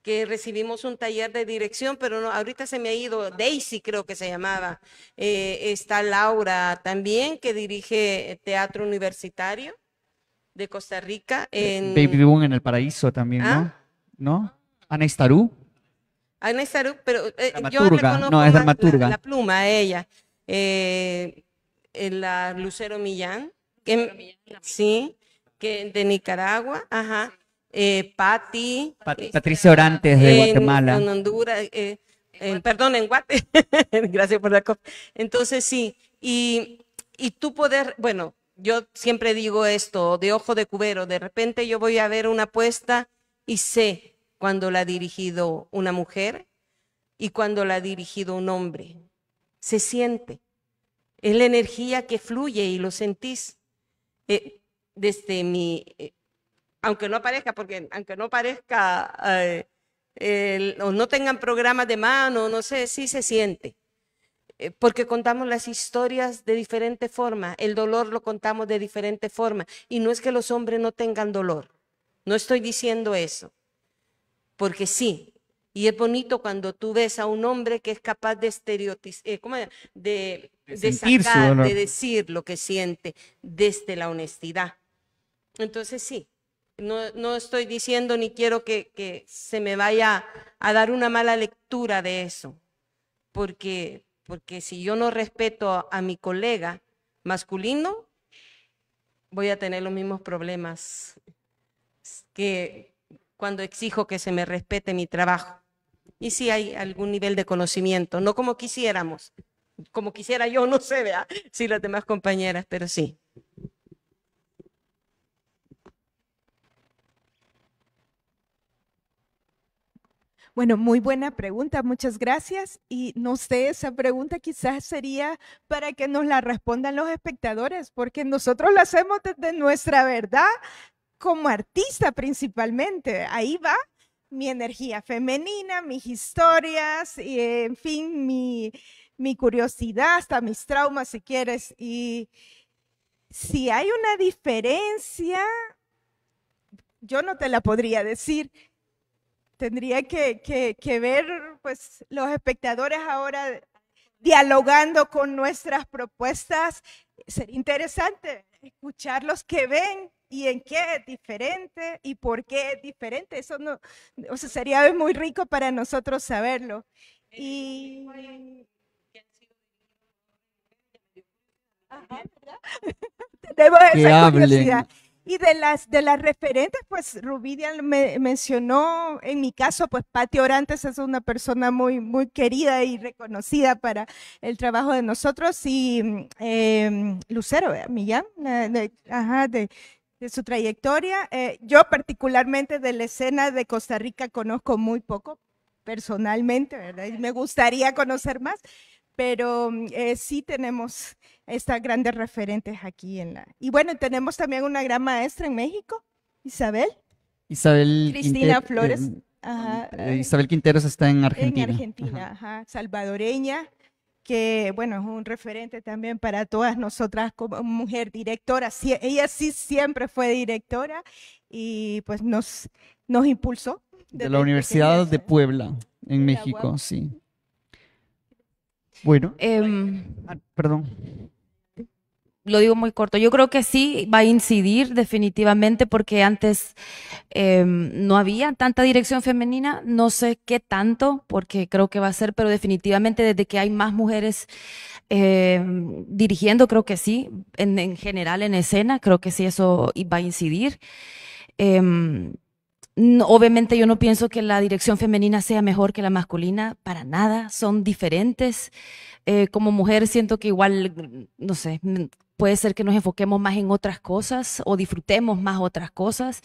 que recibimos un taller de dirección, pero no, ahorita se me ha ido Daisy, creo que se llamaba. Eh, está Laura también, que dirige Teatro Universitario de Costa Rica. Eh, en... Baby Boom en el Paraíso también, ¿no? Ah. Ana Estarú. Ana pero eh, yo reconozco no, la, pluma ella. Eh, la Lucero Millán, sí, que de Nicaragua, ajá eh, Patti. Eh, Patricia Orantes de Guatemala. En Honduras, eh, eh, perdón, en Guate. (laughs) Gracias por la cosa. Entonces, sí, y, tú poder, bueno, yo siempre digo esto, de ojo de cubero, de repente yo voy a ver una apuesta y sé cuando la ha dirigido una mujer y cuando la ha dirigido un hombre. Se siente. Es la energía que fluye y lo sentís. desde mi aunque no aparezca, porque aunque no parezca eh, o no tengan programas de mano, no sé, sí se siente. Eh, porque contamos las historias de diferente forma, el dolor lo contamos de diferente forma. Y no es que los hombres no tengan dolor, no estoy diciendo eso, porque sí. Y es bonito cuando tú ves a un hombre que es capaz de eh, de, de decir lo que siente desde la honestidad. Entonces sí, no, estoy diciendo ni quiero que, se me vaya a dar una mala lectura de eso, porque, porque si yo no respeto a, mi colega masculino, voy a tener los mismos problemas que cuando exijo que se me respete mi trabajo. Y si hay algún nivel de conocimiento, no como quisiéramos, como quisiera yo, no sé, si las demás compañeras, pero sí. Bueno, muy buena pregunta, muchas gracias. Y no sé, esa pregunta quizás sería para que nos la respondan los espectadores, porque nosotros la hacemos desde nuestra verdad como artista principalmente. Ahí va mi energía femenina, mis historias, y, eh, en fin, mi, mi curiosidad, hasta mis traumas si quieres. Y si hay una diferencia, yo no te la podría decir tendría que, ver pues, los espectadores ahora dialogando con nuestras propuestas. Sería interesante escuchar los que ven y en qué es diferente y por qué es diferente. Eso no, sería muy rico para nosotros saberlo. Eh, y... (laughs) Tenemos esa curiosidad. Y de las, de las referentes, pues Rubidia me mencionó, en mi caso, pues patio Orantes es una persona muy, muy querida y reconocida para el trabajo de nosotros y em, Lucero eh, Millán, eh, de, de, su trayectoria. Eh, yo particularmente de la escena de Costa Rica conozco muy poco personalmente, ¿verdad? Y me gustaría conocer más pero mm, eh, sí tenemos estas grandes referentes aquí en la... Y bueno, tenemos también una gran maestra en México, Isabel. Isabel. Cristina eh, Flores. Mm, eh, Isabel Quinteros está en Argentina. En Argentina, salvadoreña, que bueno, es un referente también para todas nosotras como mujer directora. ella sí siempre fue directora y pues nos, nos impulsó. De la Universidad de Puebla, en México, sí. Bueno. Em, ah, perdón. Lo digo muy corto. Yo creo que sí va a incidir definitivamente porque antes em, no había tanta dirección femenina. No sé qué tanto, porque creo que va a ser, pero definitivamente desde que hay más mujeres em, dirigiendo, creo que sí. en, general, en escena, creo que sí eso va a incidir obviamente yo no pienso que la dirección femenina sea mejor que la masculina, para nada, son diferentes. Eh, como mujer siento que igual, no sé, puede ser que nos enfoquemos más en otras cosas o disfrutemos más otras cosas.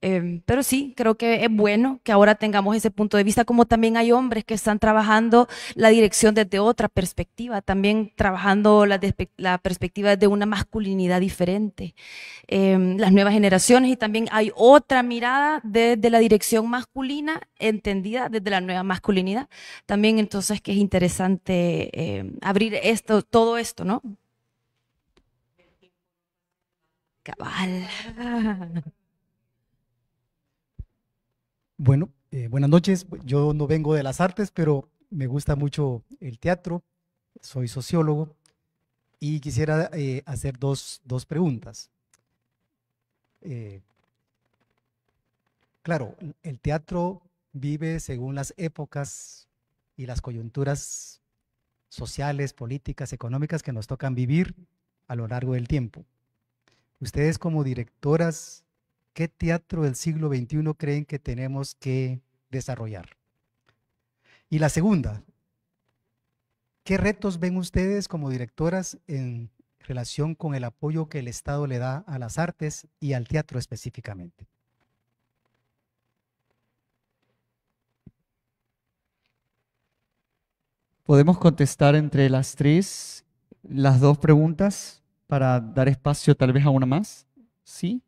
Em, pero sí, creo que es bueno que ahora tengamos ese punto de vista, como también hay hombres que están trabajando la dirección desde otra perspectiva, también trabajando la, la perspectiva de una masculinidad diferente. Em, las nuevas generaciones y también hay otra mirada desde la dirección masculina, entendida desde la nueva masculinidad. También entonces que es interesante em, abrir esto, todo esto, ¿no? Cabal. Bueno, eh, buenas noches. Yo no vengo de las artes, pero me gusta mucho el teatro. Soy sociólogo y quisiera eh, hacer dos, preguntas. Eh, claro, el teatro vive según las épocas y las coyunturas sociales, políticas, económicas que nos tocan vivir a lo largo del tiempo. Ustedes como directoras, ¿qué teatro del siglo XXI creen que tenemos que desarrollar? Y la segunda, ¿qué retos ven ustedes como directoras en relación con el apoyo que el Estado le da a las artes y al teatro específicamente? ¿Podemos contestar entre las tres las dos preguntas? para dar espacio tal vez a una más. ¿Sí?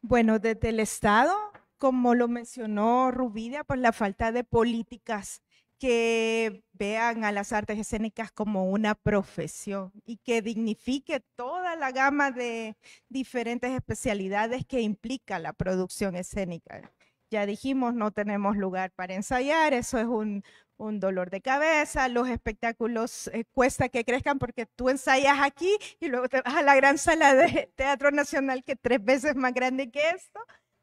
Bueno, desde el Estado, como lo mencionó Rubidia, por pues la falta de políticas que vean a las artes escénicas como una profesión y que dignifique toda la gama de diferentes especialidades que implica la producción escénica ya dijimos, no tenemos lugar para ensayar, eso es un, dolor de cabeza, los espectáculos eh, cuesta que crezcan porque tú ensayas aquí y luego te vas a la gran sala de Teatro Nacional que es tres veces más grande que esto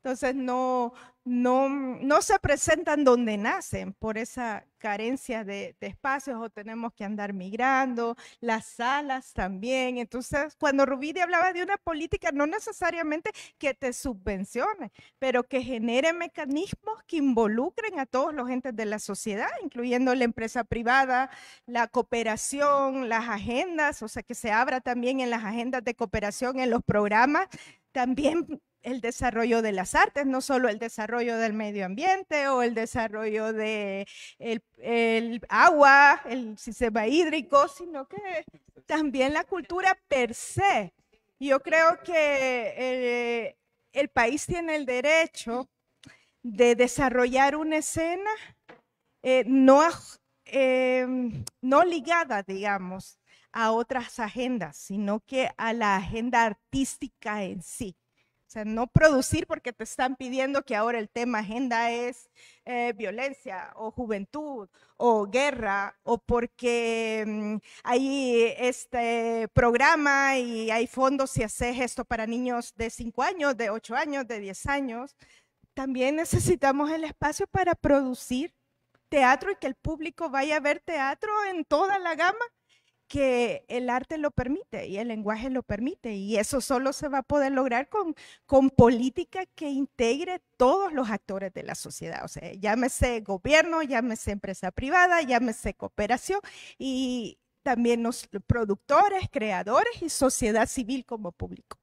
entonces no, no, no se presentan donde nacen por esa carencia de, espacios o tenemos que andar migrando, las salas también. Entonces, cuando rubí hablaba de una política, no necesariamente que te subvencione, pero que genere mecanismos que involucren a todos los entes de la sociedad, incluyendo la empresa privada, la cooperación, las agendas, o sea, que se abra también en las agendas de cooperación, en los programas también el desarrollo de las artes, no solo el desarrollo del medio ambiente o el desarrollo de el, agua, el sistema hídrico, sino que también la cultura per se. Yo creo que eh, el, país tiene el derecho de desarrollar una escena eh, no, em, no ligada, digamos, a otras agendas, sino que a la agenda artística en sí. O sea, no producir porque te están pidiendo que ahora el tema agenda es eh, violencia o juventud o guerra o porque mm, hay este programa y hay fondos si haces esto para niños de 5 años, de 8 años, de 10 años. También necesitamos el espacio para producir teatro y que el público vaya a ver teatro en toda la gama que el arte lo permite y el lenguaje lo permite. Y eso solo se va a poder lograr con, con política que integre todos los actores de la sociedad. O sea, llámese gobierno, llámese empresa privada, llámese cooperación y también los productores, creadores y sociedad civil como público.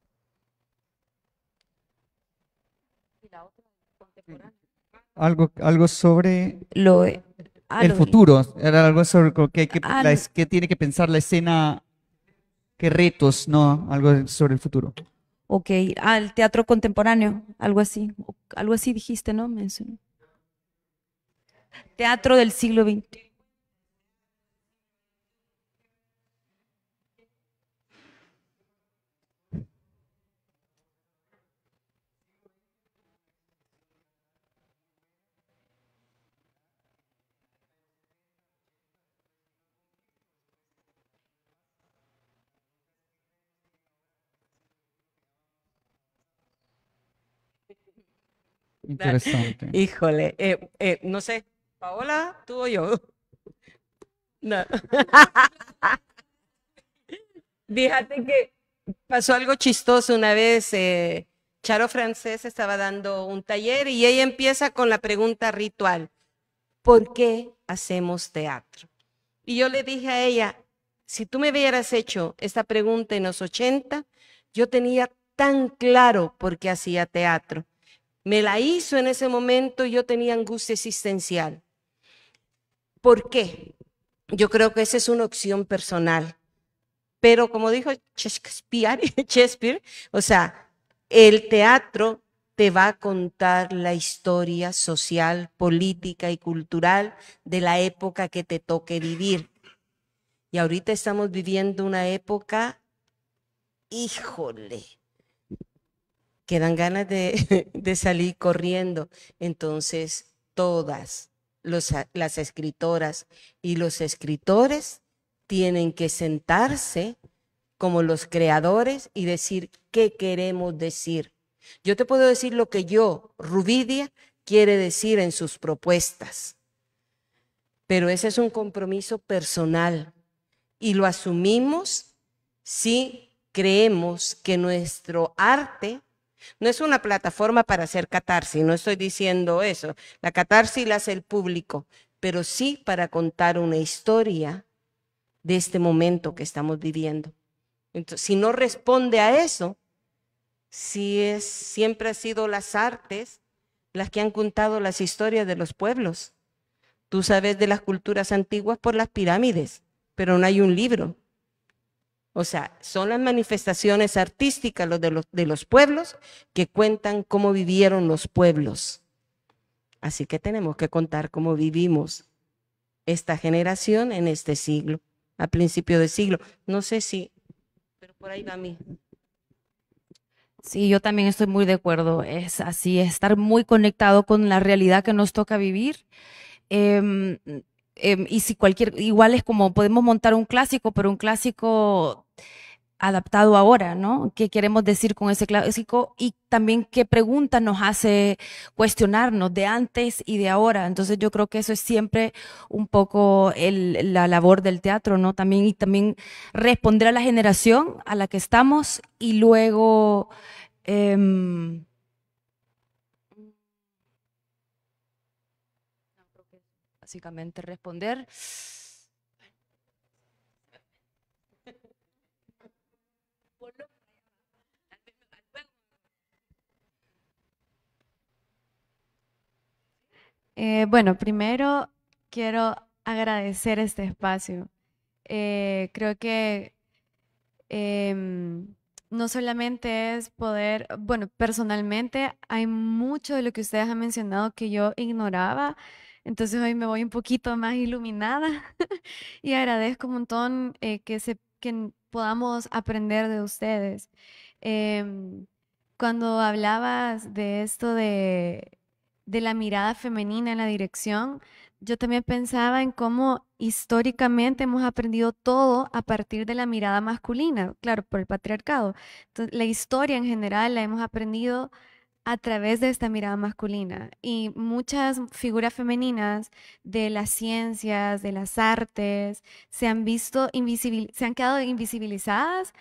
Algo, algo sobre... Lo, Ah, el futuro. Era algo sobre qué, ah, que tiene que pensar la escena, qué retos, ¿no? Algo sobre el futuro. Ok, al teatro contemporáneo, algo así. Algo así dijiste, ¿no? Teatro del siglo XXI. Interesante. Híjole, eh, eh, no sé, Paola, tú o yo. (laughs) No. (laughs) Fíjate que pasó algo chistoso una vez. Eh, Charo Francés estaba dando un taller y ella empieza con la pregunta ritual. ¿Por qué hacemos teatro? Y yo le dije a ella, si tú me hubieras hecho esta pregunta en los 80, yo tenía tan claro por qué hacía teatro. Me la hizo en ese momento y yo tenía angustia existencial. ¿Por qué? Yo creo que esa es una opción personal. Pero como dijo (laughs) Shakespeare, o sea, el teatro te va a contar la historia social, política y cultural de la época que te toque vivir. Y ahorita estamos viviendo una época, híjole, que dan ganas (laughs) de, salir corriendo. Entonces, todas las escritoras y los escritores tienen que sentarse como los creadores y decir qué queremos decir. Yo te puedo decir lo que yo, Rubidia, quiere decir en sus propuestas, pero ese es un compromiso personal y lo asumimos si creemos que nuestro arte no es una plataforma para hacer catarsis, no estoy diciendo eso. La catarsis la hace el público, pero sí para contar una historia de este momento que estamos viviendo. Entonces, si no responde a eso, si siempre ha sido las artes las que han contado las historias de los pueblos. Tú sabes de las culturas antiguas por las pirámides, pero no hay un libro. O sea, son las manifestaciones artísticas de, los, de los pueblos que cuentan cómo vivieron los pueblos. Así que tenemos que contar cómo vivimos esta generación en este siglo, a principio de siglo. No sé si, pero por ahí va mí. Sí, yo también estoy muy de acuerdo. Es así, estar muy conectado con la realidad que nos toca vivir. Em, Em, y si cualquier, igual es como podemos montar un clásico, pero un clásico adaptado ahora, ¿no? ¿Qué queremos decir con ese clásico? Y también qué pregunta nos hace cuestionarnos de antes y de ahora. Entonces yo creo que eso es siempre un poco la labor del teatro, ¿no? También, y también responder a la generación a la que estamos y luego... Em, responder. Eh, bueno, primero quiero agradecer este espacio. Eh, creo que em, no solamente es poder, bueno, personalmente hay mucho de lo que ustedes han mencionado que yo ignoraba entonces hoy me voy un poquito más iluminada (laughs) y agradezco un montón eh, que, se, que podamos aprender de ustedes. Em, cuando hablabas de esto de, la mirada femenina en la dirección, yo también pensaba en cómo históricamente hemos aprendido todo a partir de la mirada masculina, claro, por el patriarcado. la historia en general la hemos aprendido a través de esta mirada masculina. Y muchas figuras femeninas de las ciencias, de las artes, se han visto invisibil se han quedado invisibilizadas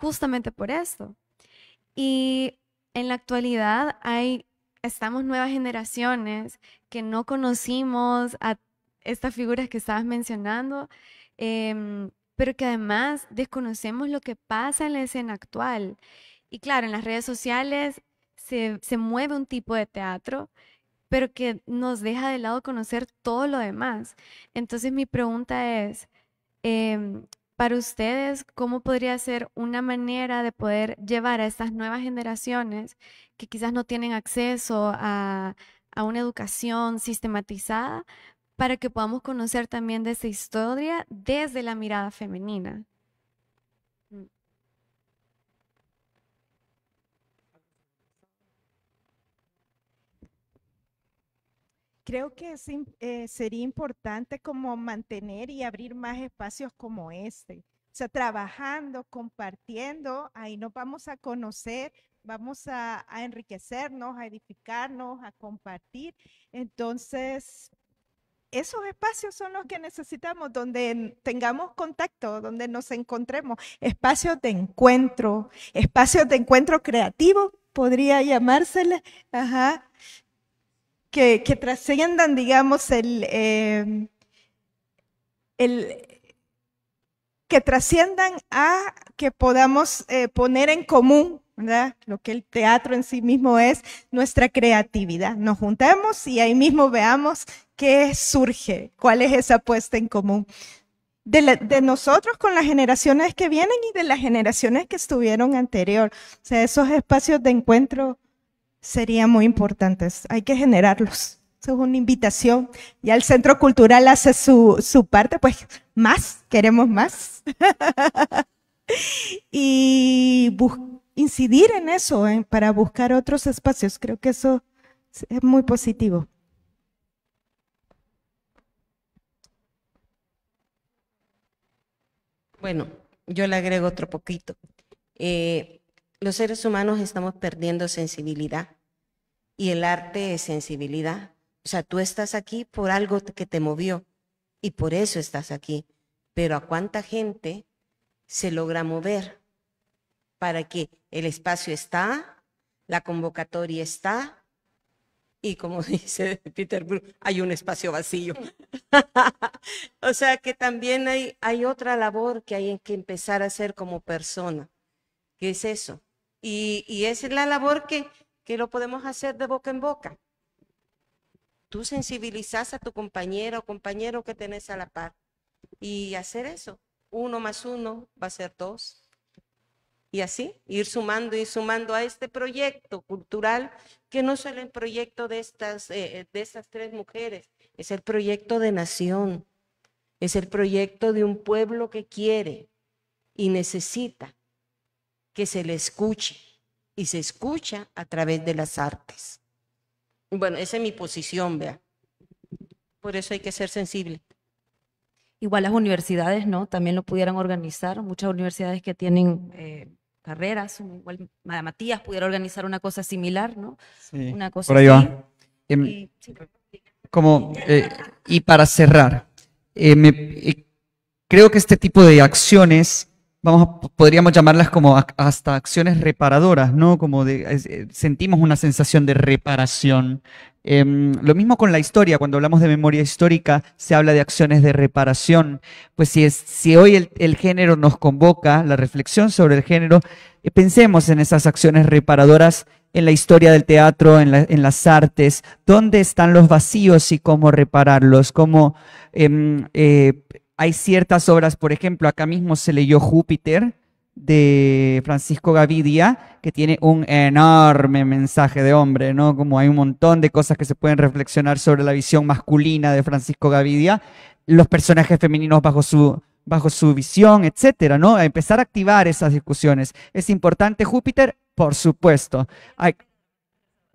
justamente por esto. Y en la actualidad hay, estamos nuevas generaciones que no conocimos a estas figuras que estabas mencionando, em, pero que además desconocemos lo que pasa en la escena actual. Y claro, en las redes sociales se, mueve un tipo de teatro, pero que nos deja de lado conocer todo lo demás. Entonces mi pregunta es, em, para ustedes, ¿cómo podría ser una manera de poder llevar a estas nuevas generaciones que quizás no tienen acceso a, a una educación sistematizada para que podamos conocer también de esa historia desde la mirada femenina? creo que eh, sería importante como mantener y abrir más espacios como este. O sea, trabajando, compartiendo, ahí nos vamos a conocer, vamos a, enriquecernos, a edificarnos, a compartir. Entonces, esos espacios son los que necesitamos, donde tengamos contacto, donde nos encontremos, espacios de encuentro, espacios de encuentro creativo, podría llamársele, ajá, que, trasciendan, digamos, em, el, que trasciendan a que podamos eh, poner en común lo que el teatro en sí mismo es, nuestra creatividad. Nos juntamos y ahí mismo veamos qué surge, cuál es esa puesta en común. De, de, nosotros con las generaciones que vienen y de las generaciones que estuvieron anterior. O sea, esos espacios de encuentro serían muy importantes. Hay que generarlos. Eso es una invitación. Ya el Centro Cultural hace su, parte, pues más, queremos más. (laughs) y incidir en eso, para buscar otros espacios. Creo que eso es muy positivo. Bueno, yo le agrego otro poquito. Eh, los seres humanos estamos perdiendo sensibilidad y el arte es sensibilidad. O sea, tú estás aquí por algo que te movió y por eso estás aquí. Pero a cuánta gente se logra mover para que el espacio está, la convocatoria está y como (laughs) dice Peter hay un espacio vacío. (laughs) o sea que también hay, hay otra labor que hay que empezar a hacer como persona, que es eso, y, es la labor que, que lo podemos hacer de boca en boca. Tú sensibilizas a tu compañero o compañero que tenés a la par. Y hacer eso, uno más uno va a ser dos. Y así, ir sumando y sumando a este proyecto cultural, que no solo es el proyecto de estas, eh, eh, de estas tres mujeres, es el proyecto de nación, es el proyecto de un pueblo que quiere y necesita que se le escuche y se escucha a través de las artes. Bueno, esa es mi posición, vea. Por eso hay que ser sensible. Igual las universidades, ¿no? También lo pudieran organizar. Muchas universidades que tienen eh, carreras, igual Matías pudiera organizar una cosa similar, ¿no? Sí, una cosa por ahí así. va. y, em, Como, eh, y para cerrar, eh, creo que este tipo de acciones vamos podríamos llamarlas como hasta acciones reparadoras, ¿no? Como de, eh, sentimos una sensación de reparación. Em, lo mismo con la historia, cuando hablamos de memoria histórica, se habla de acciones de reparación. Pues si, es, si hoy el, género nos convoca, la reflexión sobre el género, eh, pensemos en esas acciones reparadoras en la historia del teatro, en, en, las artes, dónde están los vacíos y cómo repararlos, cómo em, eh, hay ciertas obras, por ejemplo, acá mismo se leyó Júpiter de Francisco Gavidia, que tiene un enorme mensaje de hombre, ¿no? Como hay un montón de cosas que se pueden reflexionar sobre la visión masculina de Francisco Gavidia, los personajes femeninos bajo su bajo su visión, etcétera, ¿no? A empezar a activar esas discusiones. ¿Es importante Júpiter? Por supuesto. Hay,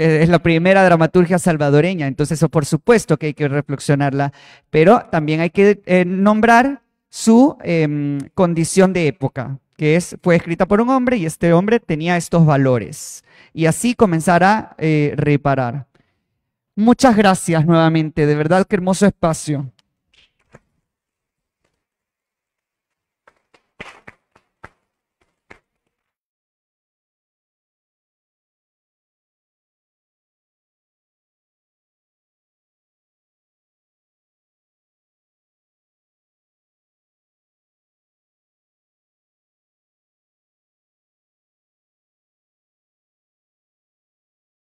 es la primera dramaturgia salvadoreña, entonces eso por supuesto que hay que reflexionarla, pero también hay que eh, nombrar su em, condición de época, que es, fue escrita por un hombre y este hombre tenía estos valores, y así comenzar a eh, reparar. Muchas gracias nuevamente, de verdad qué hermoso espacio.